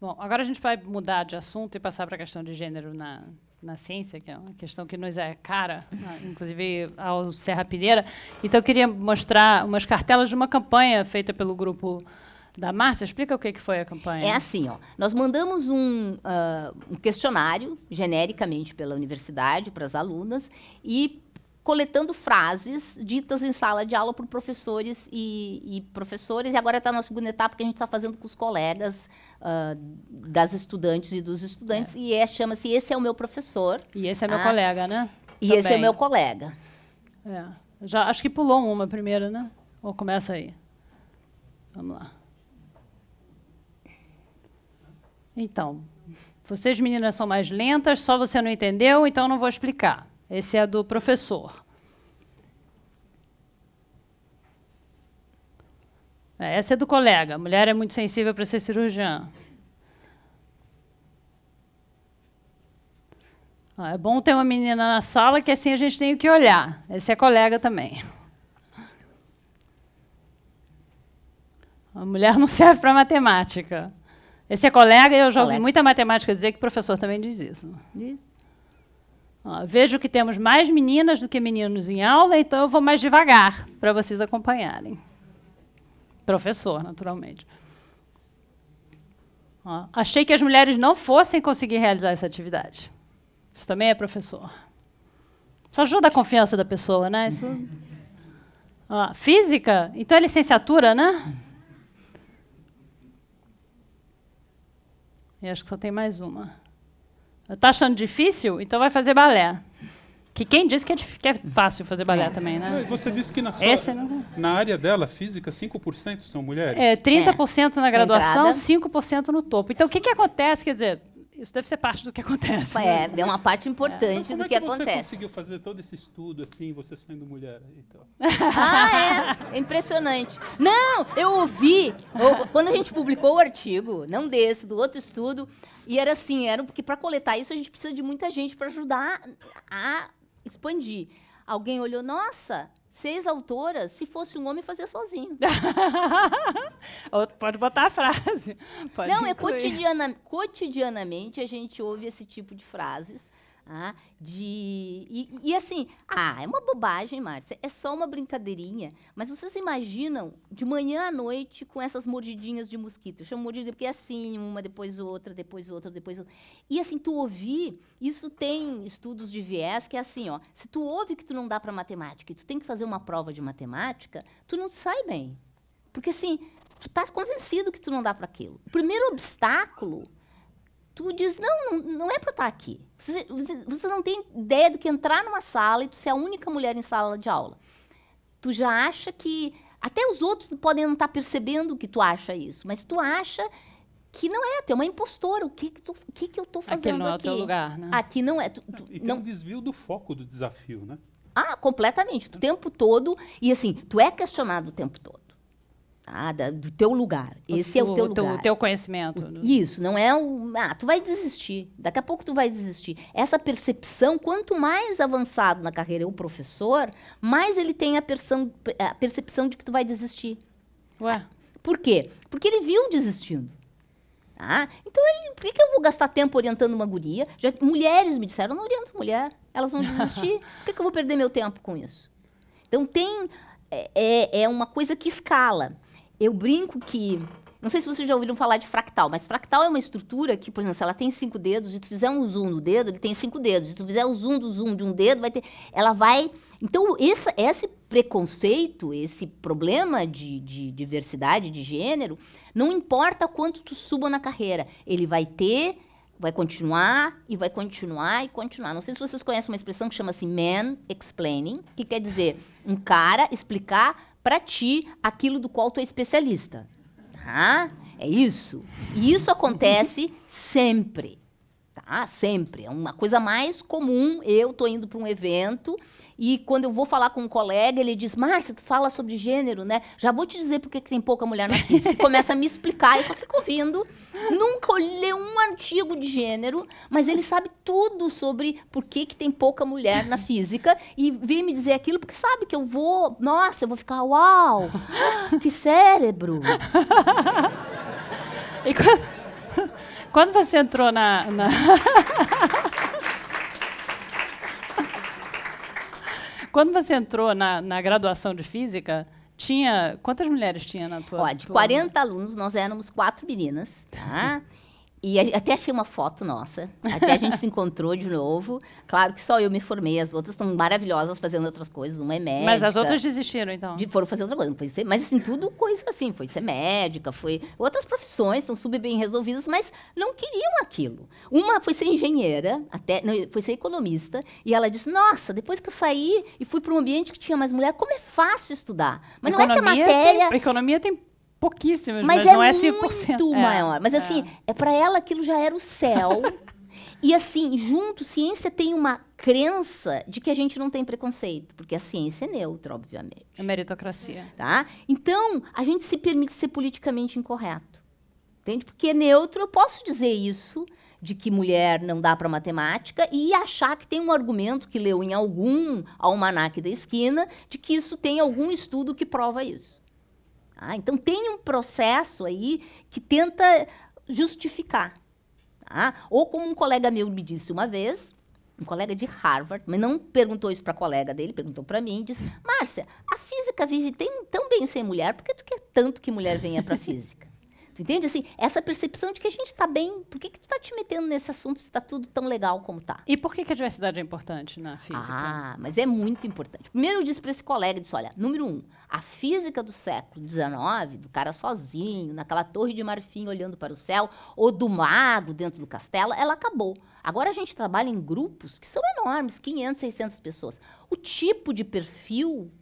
Bom, agora a gente vai mudar de assunto e passar para a questão de gênero na, na ciência, que é uma questão que nos é cara, né, inclusive ao Serra Pilheira. Então, eu queria mostrar umas cartelas de uma campanha feita pelo grupo da Márcia. Explica o que, que foi a campanha. É assim, ó, nós mandamos um, uh, um questionário, genericamente, pela universidade, para as alunas, e coletando frases ditas em sala de aula por professores e, e professores. E agora está na segunda etapa que a gente está fazendo com os colegas uh, das estudantes e dos estudantes. É. E é, chama-se Esse é o meu professor. E esse é meu ah, colega, né? E esse é meu colega. É. Já, acho que pulou uma primeira né? Ou começa aí. Vamos lá. Então, vocês meninas são mais lentas, só você não entendeu, então não vou explicar. Esse é do professor. É, essa é do colega. A mulher é muito sensível para ser cirurgiã. É bom ter uma menina na sala que assim a gente tem o que olhar. Esse é colega também. A mulher não serve para matemática. Esse é colega, eu já ouvi muita matemática dizer que o professor também diz isso vejo que temos mais meninas do que meninos em aula, então eu vou mais devagar para vocês acompanharem. Professor, naturalmente. achei que as mulheres não fossem conseguir realizar essa atividade. Isso também é professor. Isso ajuda a confiança da pessoa, né? Isso... física? Então é licenciatura, né? E acho que só tem mais uma. Tá achando difícil? Então vai fazer balé. Que quem disse que é, que é fácil fazer balé também, né? Você disse que na, sua, né? na área dela, física, 5% são mulheres? É, 30% é. na graduação, Entrada. 5% no topo. Então, o que, que acontece? Quer dizer, isso deve ser parte do que acontece. É, né? é uma parte importante é. do que, é que acontece. Você conseguiu fazer todo esse estudo assim, você sendo mulher? Então. ah, é. Impressionante. Não, eu ouvi. quando a gente publicou o artigo, não desse, do outro estudo, e era assim, era porque para coletar isso a gente precisa de muita gente para ajudar a expandir. Alguém olhou, nossa, seis autoras, se fosse um homem, fazia sozinho. Pode botar a frase. Pode Não, é incluir. é cotidiana, cotidianamente a gente ouve esse tipo de frases ah, de e, e, assim, ah, é uma bobagem, Márcia, é só uma brincadeirinha. Mas vocês imaginam de manhã à noite com essas mordidinhas de mosquito? Eu chamo mordida porque é assim, uma depois outra, depois outra, depois outra. E assim, tu ouvir, isso tem estudos de viés que é assim, ó, se tu ouve que tu não dá para matemática e tu tem que fazer uma prova de matemática, tu não sai bem. Porque assim, tu tá convencido que tu não dá para aquilo. O primeiro obstáculo tu diz, não, não, não é para estar aqui. Você, você, você, não tem ideia do que entrar numa sala e tu ser a única mulher em sala de aula. Tu já acha que... Até os outros podem não estar percebendo que tu acha isso, mas tu acha que não é, tu é uma impostora. O que que, tu, que, que eu estou fazendo aqui? Aqui não é o teu lugar, né? Aqui não é. Tu, tu, e tem não... um desvio do foco do desafio, né? Ah, completamente. O tempo todo. E assim, tu é questionado o tempo todo ah, da, do teu lugar. Esse o, é o teu o, lugar. O teu conhecimento. O, né? isso, não é um. Ah, tu vai desistir. Daqui a pouco tu vai desistir. Essa percepção, quanto mais avançado na carreira é o professor, mais ele tem a, a percepção de que tu vai desistir. Ué. Por quê? Porque ele viu desistindo. Ah, então, por que, que eu vou gastar tempo orientando uma guria? Já, mulheres me disseram, eu não oriento mulher. Elas vão desistir. por que, que eu vou perder meu tempo com isso? Então, tem... É, é, é uma coisa que escala. Eu brinco que. Não sei se vocês já ouviram falar de fractal, mas fractal é uma estrutura que, por exemplo, se ela tem cinco dedos, e tu fizer um zoom no dedo, ele tem cinco dedos. Se tu fizer um zoom do zoom de um dedo, vai ter. Ela vai. Então, esse, esse preconceito, esse problema de, de diversidade de gênero, não importa quanto tu suba na carreira, ele vai ter vai continuar e vai continuar e continuar. Não sei se vocês conhecem uma expressão que chama-se man explaining, que quer dizer um cara explicar para ti aquilo do qual tu é especialista. Tá? É isso. E isso acontece sempre. Tá? Sempre. É uma coisa mais comum. Eu tô indo para um evento e quando eu vou falar com um colega, ele diz: Márcia, tu fala sobre gênero, né? Já vou te dizer por que tem pouca mulher na física. E começa a me explicar, eu só fico ouvindo. Nunca olhei um artigo de gênero, mas ele sabe tudo sobre por que, que tem pouca mulher na física. E vem me dizer aquilo porque sabe que eu vou. Nossa, eu vou ficar: uau, que cérebro. e quando, quando você entrou na... na... Quando você entrou na, na graduação de física, tinha. Quantas mulheres tinha na tua? Ó, de tua 40 aluna? alunos, nós éramos quatro meninas, tá? E a, até achei uma foto nossa, até a gente se encontrou de novo. Claro que só eu me formei, as outras estão maravilhosas fazendo outras coisas, uma é médica. Mas as outras desistiram, então? De, foram fazer outra coisa, foi ser, mas assim, tudo coisa assim, foi ser médica, foi... Outras profissões estão super bem resolvidas, mas não queriam aquilo. Uma foi ser engenheira, até, não, foi ser economista, e ela disse, nossa, depois que eu saí e fui para um ambiente que tinha mais mulher, como é fácil estudar. Mas economia não é que a matéria... Tem, a economia tem pouquíssimas, mas, mas é não é 5%. Muito é, maior. Mas é. assim, é para ela aquilo já era o céu. e assim, junto, ciência tem uma crença de que a gente não tem preconceito, porque a ciência é neutra, obviamente. É meritocracia. Tá? Então, a gente se permite ser politicamente incorreto. Entende? Porque é neutro, eu posso dizer isso de que mulher não dá para matemática e achar que tem um argumento que leu em algum almanaque da esquina de que isso tem algum estudo que prova isso. Tá? Então, tem um processo aí que tenta justificar. Tá? Ou como um colega meu me disse uma vez, um colega de Harvard, mas não perguntou isso para a colega dele, perguntou para mim, disse, Márcia, a física vive tão bem sem mulher, por que tu quer tanto que mulher venha para a física? Entende? Assim, essa percepção de que a gente está bem. Por que, que tu está te metendo nesse assunto se está tudo tão legal como está? E por que, que, a diversidade é importante na física? Ah, mas é muito importante. Primeiro eu disse para esse colega, disse, olha, número um, a física do século XIX, do cara sozinho, naquela torre de marfim olhando para o céu, ou do mago dentro do castelo, ela acabou. Agora a gente trabalha em grupos que são enormes, 500, 600 pessoas. O tipo de perfil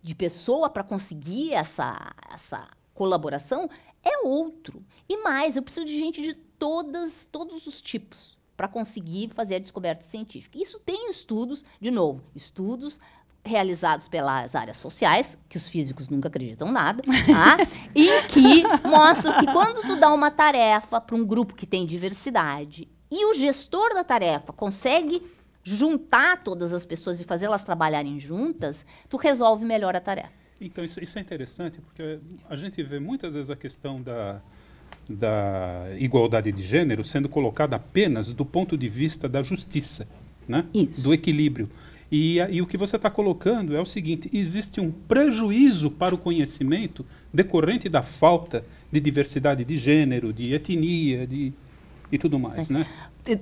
de pessoa para conseguir essa, essa colaboração é outro. E mais, eu preciso de gente de todas, todos os tipos para conseguir fazer a descoberta científica. Isso tem estudos, de novo, estudos realizados pelas áreas sociais, que os físicos nunca acreditam nada, tá? e que mostram que quando tu dá uma tarefa para um grupo que tem diversidade e o gestor da tarefa consegue juntar todas as pessoas e fazê-las trabalharem juntas, tu resolve melhor a tarefa. Então, isso, isso é interessante, porque a gente vê muitas vezes a questão da, da igualdade de gênero sendo colocada apenas do ponto de vista da justiça, né? do equilíbrio. E, e o que você está colocando é o seguinte: existe um prejuízo para o conhecimento decorrente da falta de diversidade de gênero, de etnia, de e tudo mais, né?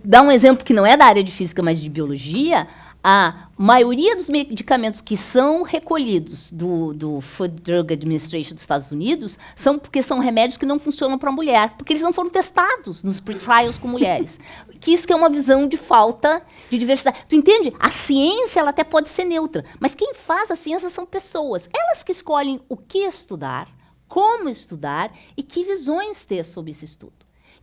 Dá um exemplo que não é da área de física, mas de biologia. A maioria dos medicamentos que são recolhidos do, do Food Drug Administration dos Estados Unidos são porque são remédios que não funcionam para mulher, porque eles não foram testados nos pre-trials com mulheres. que isso que é uma visão de falta de diversidade. Tu entende? A ciência ela até pode ser neutra, mas quem faz a ciência são pessoas. Elas que escolhem o que estudar, como estudar e que visões ter sobre esse estudo.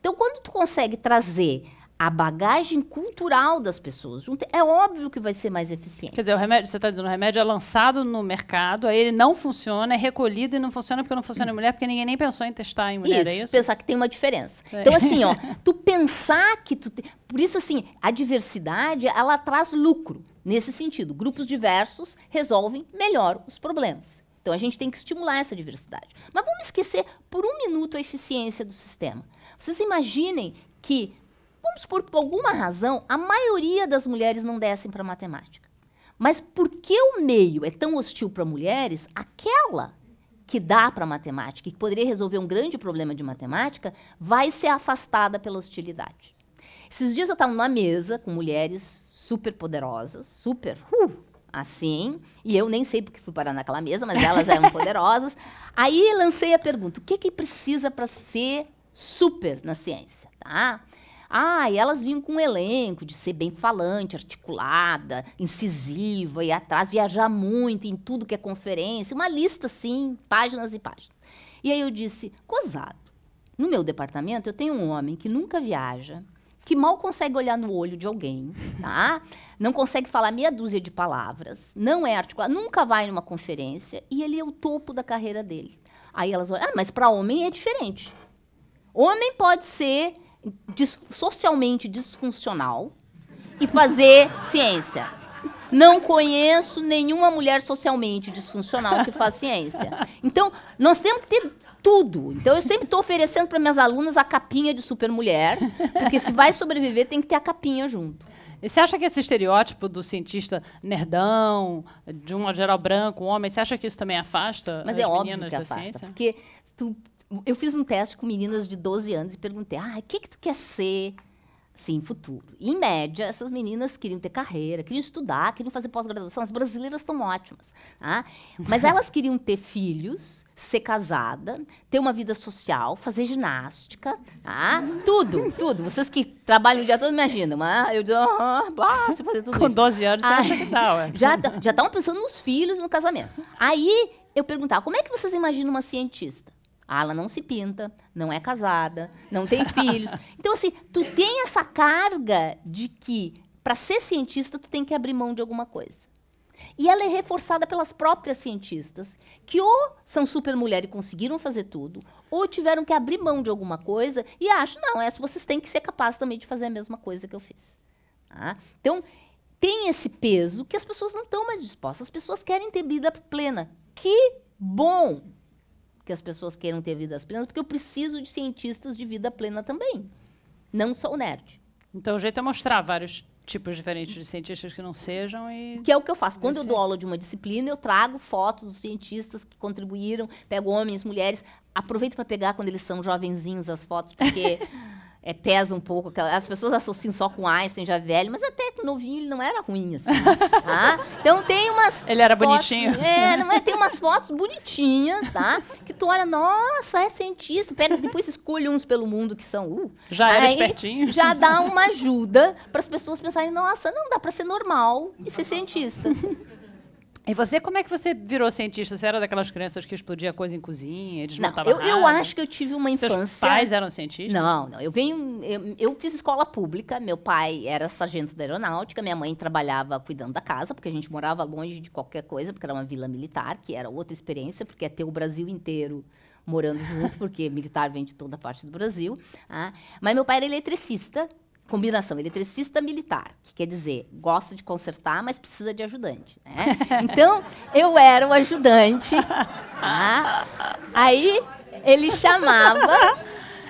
Então, quando tu consegue trazer a bagagem cultural das pessoas. É óbvio que vai ser mais eficiente. Quer dizer, o remédio, você está dizendo, o remédio é lançado no mercado, aí ele não funciona, é recolhido e não funciona porque não funciona em mulher, porque ninguém nem pensou em testar em mulher, é isso, é isso? pensar que tem uma diferença. É. Então, assim, ó, tu pensar que tu... Te... Por isso, assim, a diversidade, ela traz lucro, nesse sentido. Grupos diversos resolvem melhor os problemas. Então, a gente tem que estimular essa diversidade. Mas vamos esquecer, por um minuto, a eficiência do sistema. Vocês imaginem que, vamos supor, por alguma razão, a maioria das mulheres não descem para matemática. Mas porque o meio é tão hostil para mulheres, aquela que dá para matemática e que poderia resolver um grande problema de matemática, vai ser afastada pela hostilidade. Esses dias eu estava numa mesa com mulheres super poderosas, super uh, assim, e eu nem sei porque fui parar naquela mesa, mas elas eram poderosas. Aí lancei a pergunta: o que, é que precisa para ser super na ciência, tá? Ah, e elas vinham com um elenco de ser bem falante, articulada, incisiva, e atrás, viajar muito em tudo que é conferência, uma lista, sim, páginas e páginas. E aí eu disse, cozado. no meu departamento eu tenho um homem que nunca viaja, que mal consegue olhar no olho de alguém, tá? Não consegue falar meia dúzia de palavras, não é articulado, nunca vai numa conferência e ele é o topo da carreira dele. Aí elas olham, ah, mas para homem é diferente. Homem pode ser dis socialmente disfuncional e fazer ciência. Não conheço nenhuma mulher socialmente disfuncional que faz ciência. Então, nós temos que ter tudo. Então, eu sempre estou oferecendo para minhas alunas a capinha de supermulher, porque se vai sobreviver, tem que ter a capinha junto. E você acha que esse estereótipo do cientista nerdão, de um geral branco, homem, você acha que isso também afasta Mas as é meninas óbvio que afasta, ciência? Porque tu eu fiz um teste com meninas de 12 anos e perguntei: ah, o que, que tu quer ser? Sim, futuro. E, em média, essas meninas queriam ter carreira, queriam estudar, queriam fazer pós-graduação. As brasileiras estão ótimas. Tá? Mas elas queriam ter filhos, ser casada, ter uma vida social, fazer ginástica. Tá? Tudo, tudo. Vocês que trabalham o dia todo, imaginam. Ah, eu digo, ah, basta fazer tudo Com isso. 12 anos, sabe você acha que tal, é? Tá, já estavam pensando nos filhos, no casamento. Aí eu perguntava, como é que vocês imaginam uma cientista? Ah, ela não se pinta, não é casada, não tem filhos. Então, assim, tu tem essa carga de que, para ser cientista, tu tem que abrir mão de alguma coisa. E ela é reforçada pelas próprias cientistas, que ou são super mulher e conseguiram fazer tudo, ou tiveram que abrir mão de alguma coisa e acham, não, é. vocês têm que ser capazes também de fazer a mesma coisa que eu fiz. Tá? Então, tem esse peso que as pessoas não estão mais dispostas. As pessoas querem ter vida plena. Que bom! que as pessoas queiram ter vidas plenas, porque eu preciso de cientistas de vida plena também, não só o nerd. Então o jeito é mostrar vários tipos diferentes de cientistas que não sejam e que é o que eu faço quando eu dou aula de uma disciplina eu trago fotos dos cientistas que contribuíram pego homens mulheres aproveito para pegar quando eles são jovenzinhos as fotos porque é, pesa um pouco. As pessoas associam só com Einstein já velho, mas até novinho ele não era ruim, assim. tá? Então tem umas. Ele era fotos, bonitinho. É, tem umas fotos bonitinhas, tá? Que tu olha, nossa, é cientista. Pera, depois escolhe uns pelo mundo que são. Uh, já era espertinho. Já dá uma ajuda para as pessoas pensarem, nossa, não dá para ser normal e ser cientista. E você, como é que você virou cientista? Você era daquelas crianças que explodia coisa em cozinha, desmontava não, eu, nada? Eu acho que eu tive uma infância... Seus pais eram cientistas? Não, não. Eu venho... Eu, eu, fiz escola pública. Meu pai era sargento da aeronáutica. Minha mãe trabalhava cuidando da casa, porque a gente morava longe de qualquer coisa, porque era uma vila militar, que era outra experiência, porque é ter o Brasil inteiro morando junto, porque militar vem de toda parte do Brasil. Ah. Mas meu pai era eletricista, combinação eletricista militar, que quer dizer, gosta de consertar, mas precisa de ajudante. Né? Então, eu era o ajudante. Tá? Aí, ele chamava.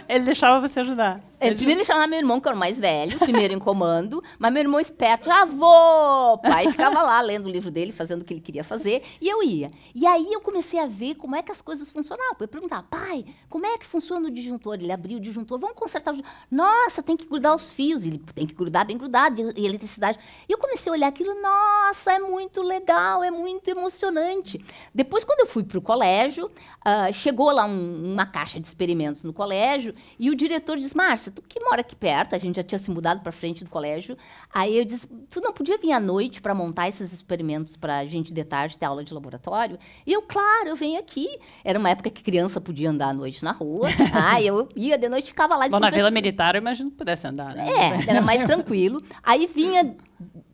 Ele deixava você ajudar. Ele primeiro ele chamava meu irmão, que era é o mais velho, primeiro em comando, mas meu irmão esperto, avô! Pai ficava lá lendo o livro dele, fazendo o que ele queria fazer, e eu ia. E aí eu comecei a ver como é que as coisas funcionavam. Eu perguntava, pai, como é que funciona o disjuntor? Ele abriu o disjuntor, vamos consertar o disjuntor. Nossa, tem que grudar os fios, ele tem que grudar bem grudado, e eletricidade. E eu comecei a olhar aquilo, nossa, é muito legal, é muito emocionante. Depois, quando eu fui para o colégio, uh, chegou lá um, uma caixa de experimentos no colégio, e o diretor disse, Márcia, disse, tu que mora aqui perto, a gente já tinha se mudado para frente do colégio. Aí eu disse, tu não podia vir à noite para montar esses experimentos para a gente de tarde ter aula de laboratório? E eu, claro, eu venho aqui. Era uma época que criança podia andar à noite na rua. aí ah, eu ia de noite ficava lá de Bom, na Vila Militar eu imagino que pudesse andar, né? É, era mais tranquilo. Aí vinha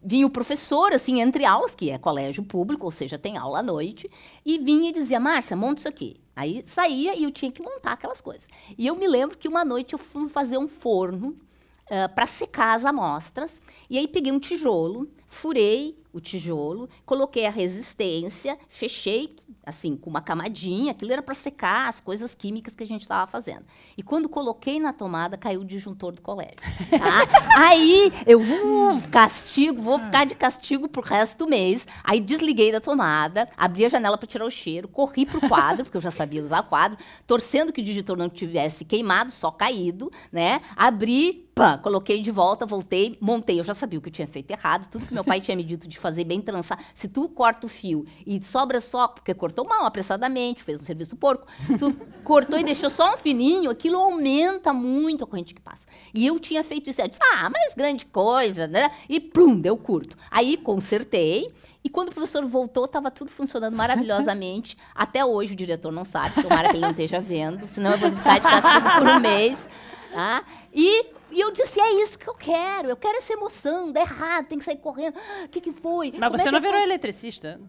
vinha o professor, assim, entre aulas, que é colégio público, ou seja, tem aula à noite, e vinha e dizia, Márcia, monta isso aqui. Aí saía e eu tinha que montar aquelas coisas. E eu me lembro que uma noite eu fui fazer um forno uh, para secar as amostras, e aí peguei um tijolo, furei o tijolo, coloquei a resistência, fechei, assim, com uma camadinha, aquilo era para secar as coisas químicas que a gente estava fazendo. E quando coloquei na tomada, caiu o disjuntor do colégio. Tá? Aí eu, uh, castigo, vou ficar de castigo pro resto do mês. Aí desliguei da tomada, abri a janela para tirar o cheiro, corri pro quadro, porque eu já sabia usar o quadro, torcendo que o digitor não tivesse queimado, só caído, né? Abri, pã, coloquei de volta, voltei, montei. Eu já sabia o que eu tinha feito errado, tudo que meu pai tinha me dito de fazer bem trançar. Se tu corta o fio e sobra só, porque cortou cortou mal, apressadamente, fez um serviço porco, tu cortou e deixou só um fininho, aquilo aumenta muito a corrente que passa. E eu tinha feito isso, eu disse, ah, mas grande coisa, né? E plum, deu curto. Aí consertei, e quando o professor voltou, estava tudo funcionando maravilhosamente. Até hoje o diretor não sabe, tomara que ele não esteja vendo, senão eu vou ficar de casa por um mês. Tá? E e eu disse, é isso que eu quero. Eu quero essa emoção, dá errado, tem que sair correndo. O ah, que, que foi? Mas Como é você é não virou eletricista.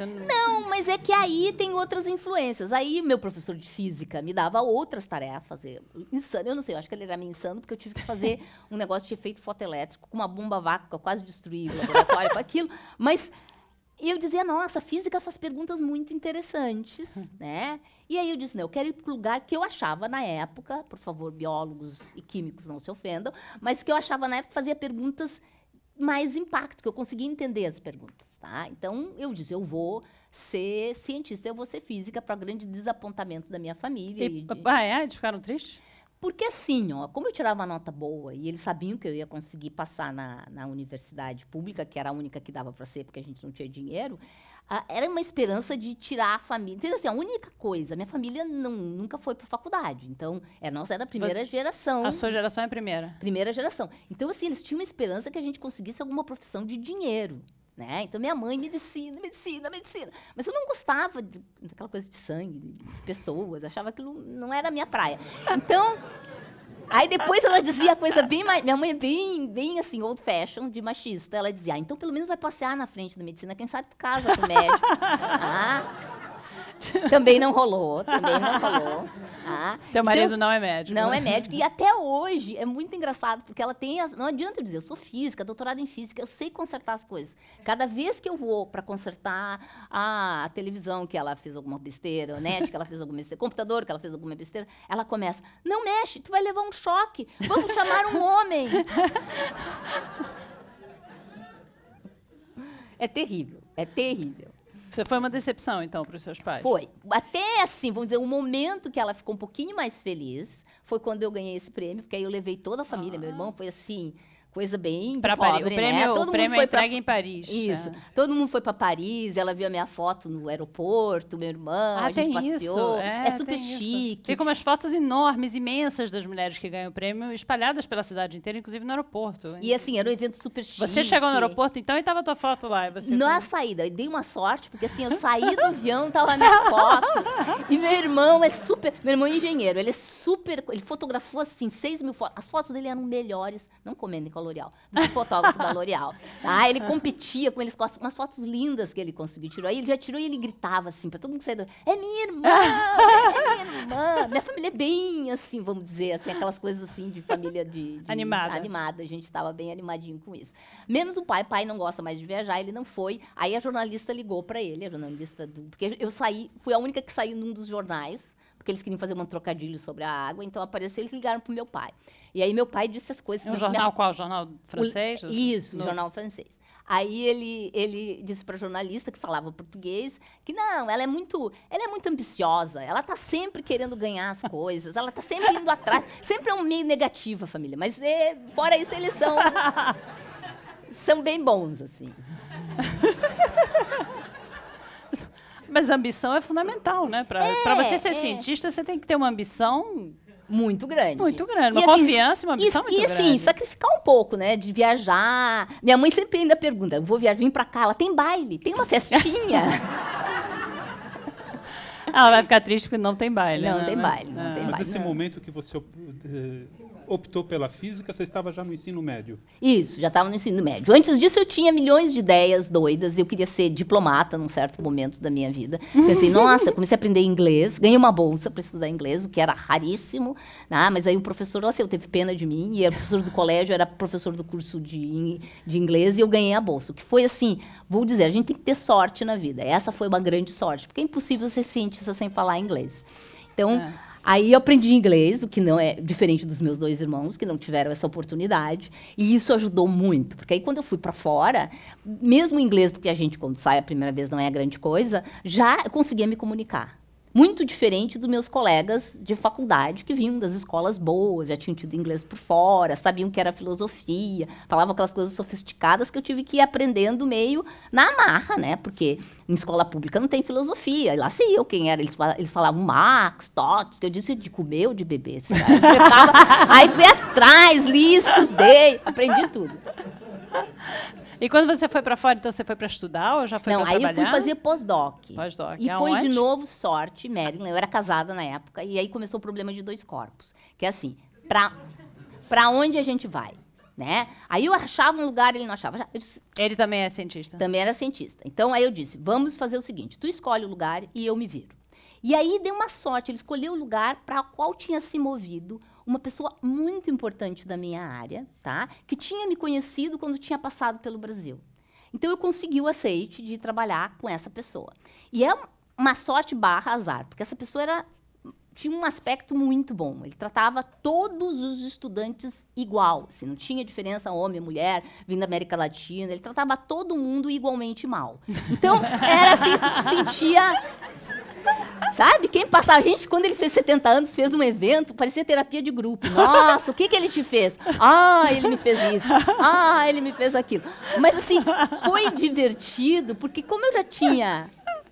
Não... não, mas é que aí tem outras influências. Aí meu professor de física me dava outras tarefas. Insano, eu não sei, eu acho que ele era meio insano, porque eu tive que fazer um negócio de efeito fotoelétrico com uma bomba vácuo, quase destruí o laboratório com aquilo. Mas eu dizia, nossa, física faz perguntas muito interessantes, né? E aí eu disse, não, eu quero ir para o lugar que eu achava na época, por favor, biólogos e químicos não se ofendam, mas que eu achava na época que fazia perguntas mais impacto, que eu conseguia entender as perguntas, tá? Então, eu disse, eu vou ser cientista, eu vou ser física, para grande desapontamento da minha família. E, e de... Ah, é? Eles ficaram tristes? Porque assim, ó, como eu tirava nota boa e eles sabiam que eu ia conseguir passar na, na universidade pública, que era a única que dava para ser, porque a gente não tinha dinheiro, era uma esperança de tirar a família. Então, assim, a única coisa, minha família não, nunca foi para faculdade. Então, é, nós era a primeira geração. A sua geração é a primeira? Primeira geração. Então, assim, eles tinham uma esperança que a gente conseguisse alguma profissão de dinheiro. Né? Então, minha mãe, medicina, medicina, medicina. Mas eu não gostava de, daquela coisa de sangue, de pessoas, achava que não era a minha praia. Então, Aí depois ela dizia coisa bem. Minha mãe é bem, bem assim, old fashion, de machista. Ela dizia, ah, então pelo menos vai passear na frente da medicina, quem sabe tu casa com o médico. ah. também não rolou, também não rolou. Tá? Teu marido então, não é médico. Não né? é médico. E até hoje é muito engraçado, porque ela tem. As, não adianta eu dizer, eu sou física, doutorado em física, eu sei consertar as coisas. Cada vez que eu vou para consertar a, a, televisão que ela fez alguma besteira, o né, net que ela fez alguma besteira, o computador que ela fez alguma besteira, ela começa: não mexe, tu vai levar um choque, vamos chamar um homem. é terrível, é terrível. Você foi uma decepção, então, para os seus pais? Foi. Até assim, vamos dizer, o momento que ela ficou um pouquinho mais feliz foi quando eu ganhei esse prêmio, porque aí eu levei toda a família. Ah. Meu irmão foi assim coisa bem para Paris. O né? prêmio, né? todo o prêmio mundo é foi é entregue pra... em Paris. Isso. É. Todo mundo foi para Paris, ela viu a minha foto no aeroporto, meu irmão, ah, a gente passeou. É, é, super chique. Isso. Ficam umas fotos enormes, imensas das mulheres que ganham o prêmio, espalhadas pela cidade inteira, inclusive no aeroporto. E assim, era um evento super chique. Você chegou no aeroporto então e tava tua foto lá. Você Na foi... saída, dei uma sorte, porque assim, eu saí do avião, tava a minha foto. e meu irmão é super. Meu irmão é engenheiro, ele é super. Ele fotografou assim, 6 mil fotos. As fotos dele eram melhores, não comendo, L'Oréal, do fotógrafo da L'Oréal. Tá? Ah, ele competia com eles, com umas fotos lindas que ele conseguiu tirar. Aí ele já tirou e ele gritava assim, para todo mundo sair do... É minha irmã! É minha irmã! Minha família é bem, assim, vamos dizer, assim, aquelas coisas assim de família de... de animada. Animada, a gente estava bem animadinho com isso. Menos o pai, pai não gosta mais de viajar, ele não foi. Aí a jornalista ligou para ele, a jornalista do... Porque eu saí, fui a única que saiu num dos jornais, porque eles queriam fazer um trocadilho sobre a água, então apareceu, eles ligaram para o meu pai. E aí meu pai disse as coisas... É um jornal minha... qual? O jornal francês? O... Isso, no... jornal francês. Aí ele, ele disse para a jornalista que falava português que não, ela é muito, ela é muito ambiciosa, ela está sempre querendo ganhar as coisas, ela está sempre indo atrás, sempre é um meio negativa a família, mas é, fora isso eles são são bem bons assim. Mas ambição é fundamental, né? Para é, você ser é. cientista, você tem que ter uma ambição muito grande. Muito grande. Uma assim, e, confiança, uma ambição e, muito e, assim, grande. E assim, sacrificar um pouco, né? De viajar. Minha mãe sempre ainda pergunta: vou viajar, vim pra cá, ela tem baile, tem uma festinha. ela vai ficar triste porque não tem baile. Não né? tem baile, não, é. tem Mas baile. Mas esse não. momento que você eh, optou pela física, você estava já no ensino médio? Isso, já estava no ensino médio. Antes disso, eu tinha milhões de ideias doidas. Eu queria ser diplomata num certo momento da minha vida. Pensei, nossa, comecei a aprender inglês, ganhei uma bolsa para estudar inglês, o que era raríssimo. Né? Mas aí o professor, assim, eu teve pena de mim, e era professor do colégio, era professor do curso de, de inglês, e eu ganhei a bolsa. O que foi assim, vou dizer, a gente tem que ter sorte na vida. Essa foi uma grande sorte, porque é impossível ser cientista sem falar inglês. Então, é. Aí eu aprendi inglês, o que não é diferente dos meus dois irmãos, que não tiveram essa oportunidade. E isso ajudou muito, porque aí quando eu fui para fora, mesmo o inglês que a gente, quando sai a primeira vez, não é grande coisa, já conseguia me comunicar muito diferente dos meus colegas de faculdade que vinham das escolas boas, já tinham tido inglês por fora, sabiam que era filosofia, falavam aquelas coisas sofisticadas que eu tive que ir aprendendo meio na amarra, né? Porque em escola pública não tem filosofia. E lá sei eu quem era. Eles falavam, Marx, falavam que Eu disse de comer ou de beber. aí fui atrás, li, estudei, aprendi tudo e quando você foi para fora, então você foi para estudar ou já foi para trabalhar? Não, aí eu fui fazer pós-doc. Pós-doc. E é foi de novo sorte, Maryland. Eu era casada na época e aí começou o problema de dois corpos, que é assim, para para onde a gente vai? Né? Aí eu achava um lugar, ele não achava. Disse, ele também é cientista. Também era cientista. Então aí eu disse: vamos fazer o seguinte: tu escolhe o lugar e eu me viro. E aí deu uma sorte, ele escolheu o lugar para qual tinha se movido uma pessoa muito importante da minha área, tá? Que tinha me conhecido quando tinha passado pelo Brasil. Então eu consegui o aceite de trabalhar com essa pessoa. E é uma sorte barra azar, porque essa pessoa era tinha um aspecto muito bom. Ele tratava todos os estudantes igual. Assim, não tinha diferença homem, mulher, vindo da América Latina. Ele tratava todo mundo igualmente mal. Então, era assim, que te sentia Sabe? Quem passar a gente, quando ele fez 70 anos, fez um evento, parecia terapia de grupo. Nossa, o que, que ele te fez? Ah, ele me fez isso. Ah, ele me fez aquilo. Mas assim, foi divertido, porque como eu já tinha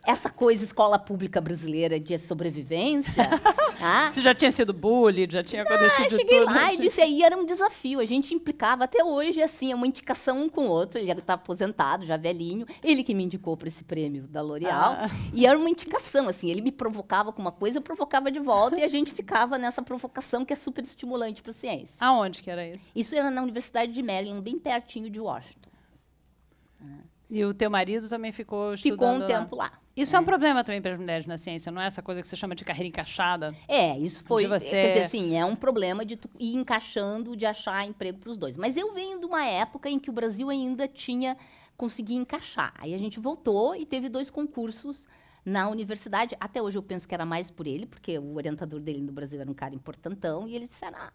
essa coisa escola pública brasileira de sobrevivência. Você tá? já tinha sido bullying, já tinha Não, ah, acontecido cheguei tudo. Lá, e disse aí era um desafio. A gente implicava até hoje, assim, é uma indicação um com o outro. Ele estava aposentado, já velhinho. Ele que me indicou para esse prêmio da L'Oréal. Ah. E era uma indicação, assim. Ele me provocava com uma coisa, eu provocava de volta e a gente ficava nessa provocação que é super estimulante para a ciência. Aonde que era isso? Isso era na Universidade de Maryland, bem pertinho de Washington. Ah. E o teu marido também ficou estudando Ficou um tempo lá. Isso é. é um problema também para as mulheres na ciência, não é essa coisa que você chama de carreira encaixada? É, isso foi. Você... Quer dizer, assim, é um problema de ir encaixando, de achar emprego para os dois. Mas eu venho de uma época em que o Brasil ainda tinha conseguido encaixar. Aí a gente voltou e teve dois concursos na universidade. Até hoje eu penso que era mais por ele, porque o orientador dele no Brasil era um cara importantão, e ele disse: ah,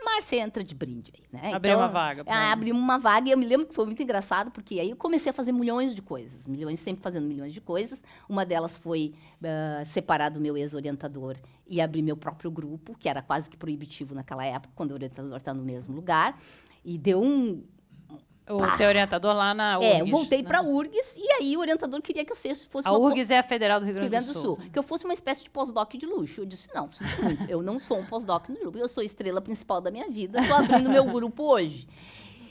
a Márcia entra de brinde aí, né? Abriu então, uma vaga. Ah, abrimos uma vaga e eu me lembro que foi muito engraçado, porque aí eu comecei a fazer milhões de coisas. Milhões, sempre fazendo milhões de coisas. Uma delas foi uh, separar do meu ex-orientador e abrir meu próprio grupo, que era quase que proibitivo naquela época, quando o orientador está no mesmo lugar. E deu um, o Pá. teu orientador lá na URGS. É, eu voltei né? para a URGS e aí o orientador queria que eu fosse a uma... URGS é a Federal do Rio Grande, Rio Grande do Sul. Sul. Que eu fosse uma espécie de pós-doc de luxo. Eu disse, não, muito, eu não sou um pós-doc de luxo. Eu sou a estrela principal da minha vida. Estou abrindo meu grupo hoje.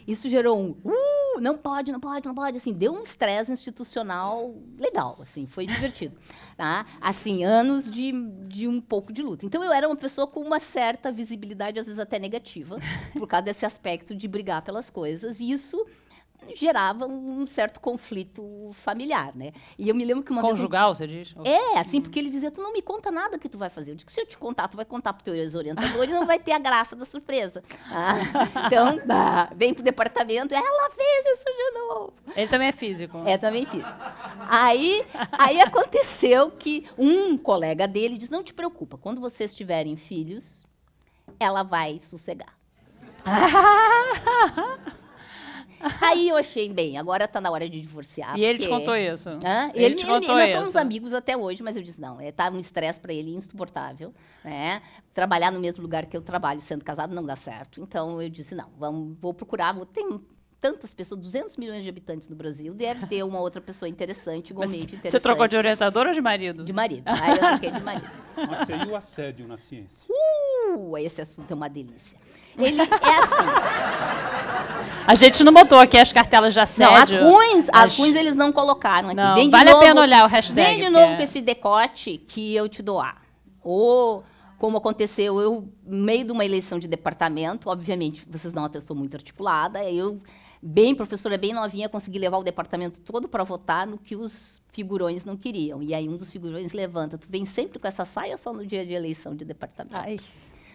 Isso gerou um... Uh, não pode, não pode, não pode. Assim, deu um estresse institucional legal, assim. Foi divertido tá? Assim, anos de, de um pouco de luta. Então eu era uma pessoa com uma certa visibilidade, às vezes até negativa, por causa desse aspecto de brigar pelas coisas. E isso gerava um certo conflito familiar, né? E eu me lembro que uma Conjugal, vez... você diz? É, assim, hum. porque ele dizia, tu não me conta nada que tu vai fazer. Eu disse: se eu te contar, tu vai contar pro teu orientador e não vai ter a graça da surpresa. Ah, então, bah, vem pro departamento, ela fez isso de novo. Ele também é físico. É, também físico. Aí, aí aconteceu que um colega dele diz, não te preocupa, quando vocês tiverem filhos, ela vai sossegar. Aí eu achei bem, agora tá na hora de divorciar. E ele te contou isso? Hã? Ele, ele te contou ele, ele, nós somos amigos até hoje, mas eu disse, não, é, tá um estresse para ele insuportável, né? Trabalhar no mesmo lugar que eu trabalho sendo casado não dá certo. Então eu disse, não, vamos, vou procurar, vou, tem tantas pessoas, 200 milhões de habitantes no Brasil, deve ter uma outra pessoa interessante, igualmente interessante. Você trocou de orientador ou de marido? De marido. Aí ah, eu troquei de marido. Mas aí o assédio na ciência? Uh, esse assunto é uma delícia. Ele é assim. A gente não botou aqui as cartelas de assédio. Não, as ruins, as, ruins eles não colocaram aqui. Não, vem vale novo, a pena olhar o hashtag. Vem de novo é. com esse decote que eu te doar. Ou como aconteceu, eu, no meio de uma eleição de departamento, obviamente, vocês não, eu sou muito articulada, eu, bem, professora, bem novinha, consegui levar o departamento todo para votar no que os figurões não queriam. E aí um dos figurões levanta, tu vem sempre com essa saia só no dia de eleição de departamento. Ai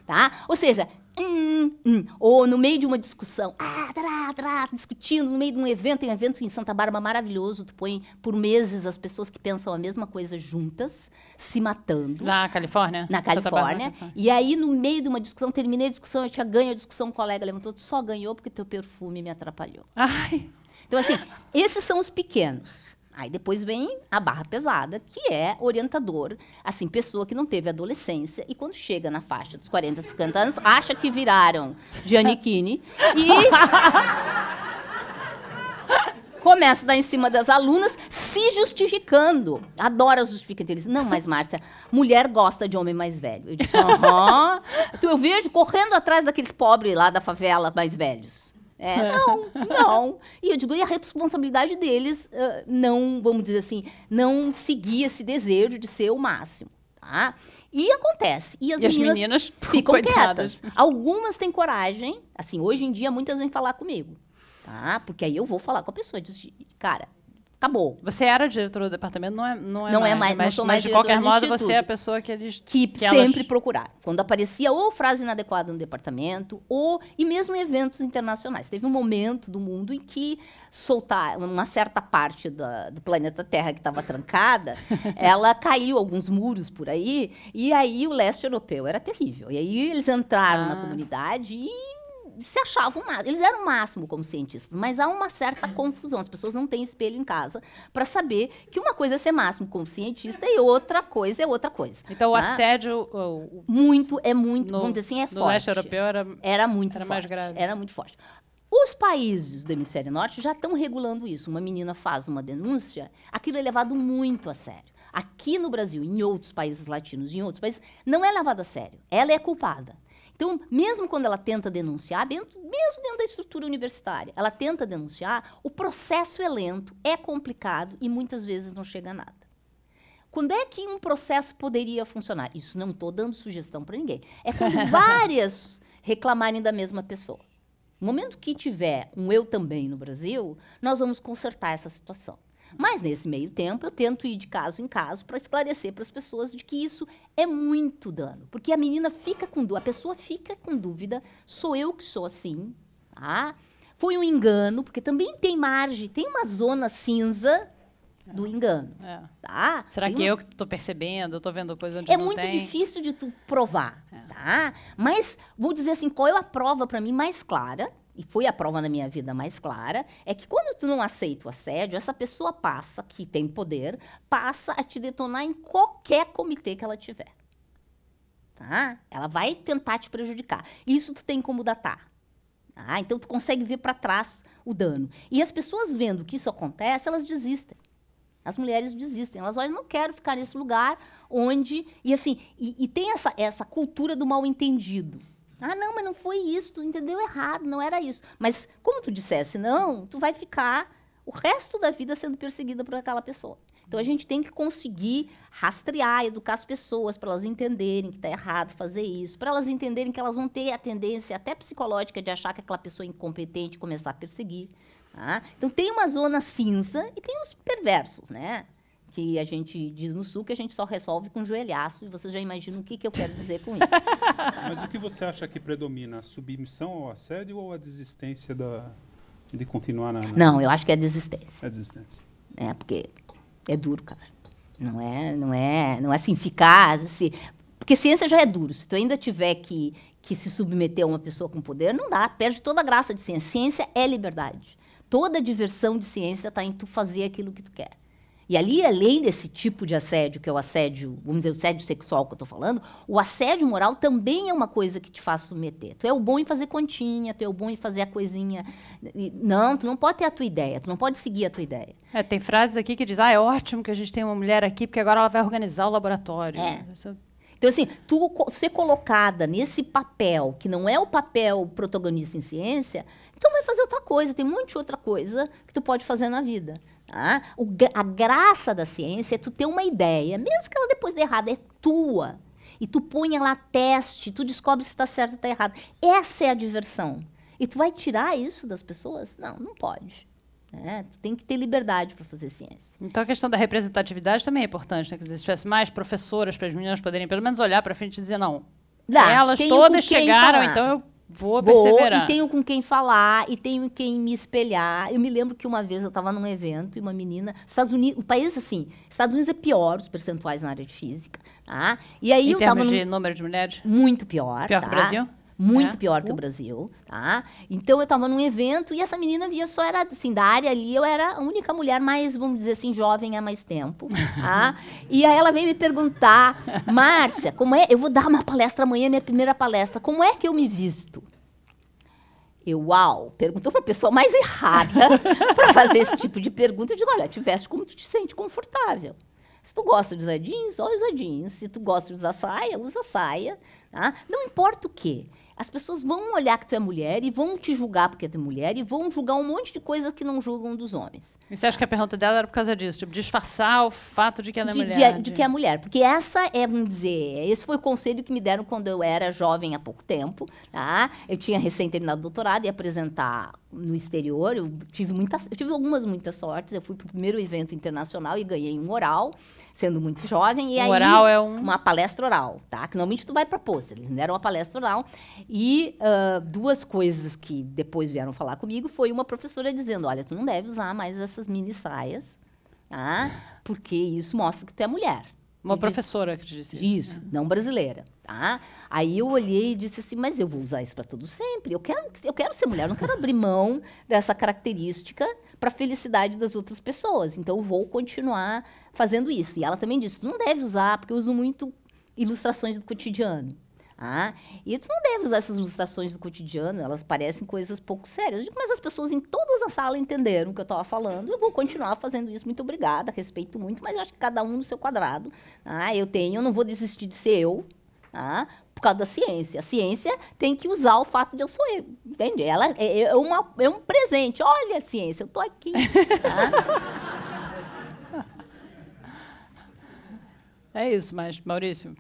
tá? Ou seja, hum, hum, ou no meio de uma discussão, ah, tá tá discutindo, no meio de um evento, tem um evento em Santa Bárbara maravilhoso, tu põe por meses as pessoas que pensam a mesma coisa juntas, se matando. Na Califórnia? Na Califórnia. e aí, no meio de uma discussão, terminei a discussão, eu tinha ganho a discussão, um colega levantou, tu só ganhou porque teu perfume me atrapalhou. Ai. Então, assim, esses são os pequenos. Aí depois vem a barra pesada, que é orientador, assim, pessoa que não teve adolescência e quando chega na faixa dos 40, 50 anos, acha que viraram Giannichini e começa a dar em cima das alunas, se justificando. Adora justificar eles. Não, mas Márcia, mulher gosta de homem mais velho. Eu disse, aham. Eu vejo correndo atrás daqueles pobres lá da favela mais velhos. É, não, não. E eu digo, e a responsabilidade deles uh, não, vamos dizer assim, não seguir esse desejo de ser o máximo, tá? E acontece. E as, e meninas, as meninas, ficam coitadas. quietas. Algumas têm coragem, assim, hoje em dia muitas vêm falar comigo, tá? Porque aí eu vou falar com a pessoa, diz, cara, acabou. Você era diretora do departamento, não é, não é não mais. É mais mas, não sou mais mas de qualquer modo, instituto, você é a pessoa que eles... Que, que sempre elas... procuraram. Quando aparecia ou frase inadequada no departamento, ou... E mesmo em eventos internacionais. Teve um momento do mundo em que soltar uma certa parte da, do planeta Terra que estava trancada, ela caiu alguns muros por aí, e aí o leste europeu era terrível. E aí eles entraram ah. na comunidade e se achavam Eles eram o máximo como cientistas, mas há uma certa confusão. As pessoas não têm espelho em casa para saber que uma coisa é ser máximo como cientista e outra coisa é outra coisa. Então né? o assédio. O, muito, é muito. No, vamos dizer assim, é forte. No leste europeu era, era muito era forte. mais grave. Era muito forte. Os países do hemisfério norte já estão regulando isso. Uma menina faz uma denúncia, aquilo é levado muito a sério. Aqui no Brasil, em outros países latinos, em outros países, não é levado a sério. Ela é culpada. Então, mesmo quando ela tenta denunciar, mesmo dentro da estrutura universitária, ela tenta denunciar, o processo é lento, é complicado e muitas vezes não chega a nada. Quando é que um processo poderia funcionar? Isso não estou dando sugestão para ninguém. É quando várias reclamarem da mesma pessoa. No momento que tiver um eu também no Brasil, nós vamos consertar essa situação. Mas nesse meio tempo eu tento ir de caso em caso para esclarecer para as pessoas de que isso é muito dano, porque a menina fica com dúvida, a pessoa fica com dúvida, sou eu que sou assim, tá? Foi um engano, porque também tem margem, tem uma zona cinza do é. engano. É. Tá? Será tem que uma... eu que estou percebendo, estou vendo coisa onde é não tem? É muito difícil de tu provar, é. tá? Mas vou dizer assim, qual é a prova para mim mais clara e foi a prova na minha vida mais clara, é que quando tu não aceita o assédio, essa pessoa passa, que tem poder, passa a te detonar em qualquer comitê que ela tiver. Tá? Ela vai tentar te prejudicar. Isso tu tem como datar. Tá? Então tu consegue ver para trás o dano. E as pessoas vendo que isso acontece, elas desistem. As mulheres desistem, elas olham, não quero ficar nesse lugar onde. E assim, e, e tem essa, essa cultura do mal entendido. Ah, não, mas não foi isso, tu entendeu errado, não era isso. Mas como tu dissesse não, tu vai ficar o resto da vida sendo perseguida por aquela pessoa. Então a uhum. gente tem que conseguir rastrear, educar as pessoas para elas entenderem que está errado fazer isso, para elas entenderem que elas vão ter a tendência até psicológica de achar que aquela pessoa é incompetente começar a perseguir. Tá? Então tem uma zona cinza e tem os perversos, né? que a gente diz no sul que a gente só resolve com joelhaço e vocês já imaginam o que, que eu quero dizer com isso. Mas o que você acha que predomina? A submissão ao assédio ou a desistência da, de continuar na, na... Não, eu acho que é a desistência. É a desistência. É, porque é duro, cara. Não é, não é, não é assim, ficar, assim, porque ciência já é duro. Se tu ainda tiver que, que se submeter a uma pessoa com poder, não dá, perde toda a graça de ciência. Ciência é liberdade. Toda a diversão de ciência está em tu fazer aquilo que tu quer. E ali, além desse tipo de assédio, que é o assédio, vamos dizer, o assédio sexual que eu estou falando, o assédio moral também é uma coisa que te faz submeter. Tu é o bom em fazer continha, tu é o bom em fazer a coisinha. Não, tu não pode ter a tua ideia, tu não pode seguir a tua ideia. É, tem frases aqui que diz, ah, é ótimo que a gente tem uma mulher aqui, porque agora ela vai organizar o laboratório. É. é então, assim, tu ser colocada nesse papel, que não é o papel protagonista em ciência, então vai fazer outra coisa, tem um monte de outra coisa que tu pode fazer na vida. Ah, o, a graça da ciência é tu ter uma ideia, mesmo que ela depois dê errado, é tua. E tu põe ela a teste, tu descobre se está certo ou está errado. Essa é a diversão. E tu vai tirar isso das pessoas? Não, não pode. É, tu tem que ter liberdade para fazer ciência. Então a questão da representatividade também é importante, né? Quer dizer, se tivesse mais professoras para as meninas poderem pelo menos olhar para frente e dizer, não, Dá, elas todas chegaram, então eu Vou, perseverar. e tenho com quem falar, e tenho quem me espelhar. Eu me lembro que uma vez eu estava num evento e uma menina. Estados Unidos, o país, assim, Estados Unidos é pior os percentuais na área de física. Tá? E aí em eu termos de número de mulheres? Muito pior. Pior tá? que o tá? Brasil? muito é? pior que uh. o Brasil, tá? Então eu estava num evento e essa menina via só era assim, da área ali, eu era a única mulher mais, vamos dizer assim, jovem há mais tempo, tá? e aí ela veio me perguntar: "Márcia, como é? Eu vou dar uma palestra amanhã, minha primeira palestra. Como é que eu me visto?" Eu, uau, perguntou para a pessoa mais errada para fazer esse tipo de pergunta. Eu digo, olha, te veste como tu te sente confortável. Se tu gosta de usar jeans, olha, usa jeans. Se tu gosta de usar saia, usa saia. Tá? Não importa o quê. As pessoas vão olhar que tu é mulher e vão te julgar porque tu é mulher e vão julgar um monte de coisa que não julgam dos homens. E você acha que a pergunta dela era por causa disso? Tipo, disfarçar o fato de que ela é de, mulher. De, de, que é mulher. Porque essa é, vamos dizer, esse foi o conselho que me deram quando eu era jovem há pouco tempo. Tá? Eu tinha recém terminado o doutorado e apresentar no exterior. Eu tive, muita, eu tive algumas muitas sortes. Eu fui para o primeiro evento internacional e ganhei um oral, sendo muito jovem. E um aí, oral é um... Uma palestra oral, tá? Que normalmente tu vai para posta. Eles me deram uma palestra oral. E uh, duas coisas que depois vieram falar comigo foi uma professora dizendo: olha, tu não deve usar mais essas mini saias, tá? porque isso mostra que tu é mulher. Uma professora que te disse isso. Isso, não brasileira. Tá? Aí eu olhei e disse assim, mas eu vou usar isso para tudo sempre. Eu quero, eu quero ser mulher, eu não quero abrir mão dessa característica para a felicidade das outras pessoas. Então eu vou continuar fazendo isso. E ela também disse, tu não deve usar, porque eu uso muito ilustrações do cotidiano. Ah, e tu não deve usar essas ilustrações do cotidiano, elas parecem coisas pouco sérias. digo, mas as pessoas em todas as sala entenderam o que eu estava falando. Eu vou continuar fazendo isso. Muito obrigada, respeito muito, mas eu acho que cada um no seu quadrado. Ah, eu tenho, eu não vou desistir de ser eu. Ah, por causa da ciência. A ciência tem que usar o fato de eu sou eu, entende? Ela é, é, é uma, é um presente. Olha, a ciência, eu estou aqui. ah. É isso, mas, Maurício,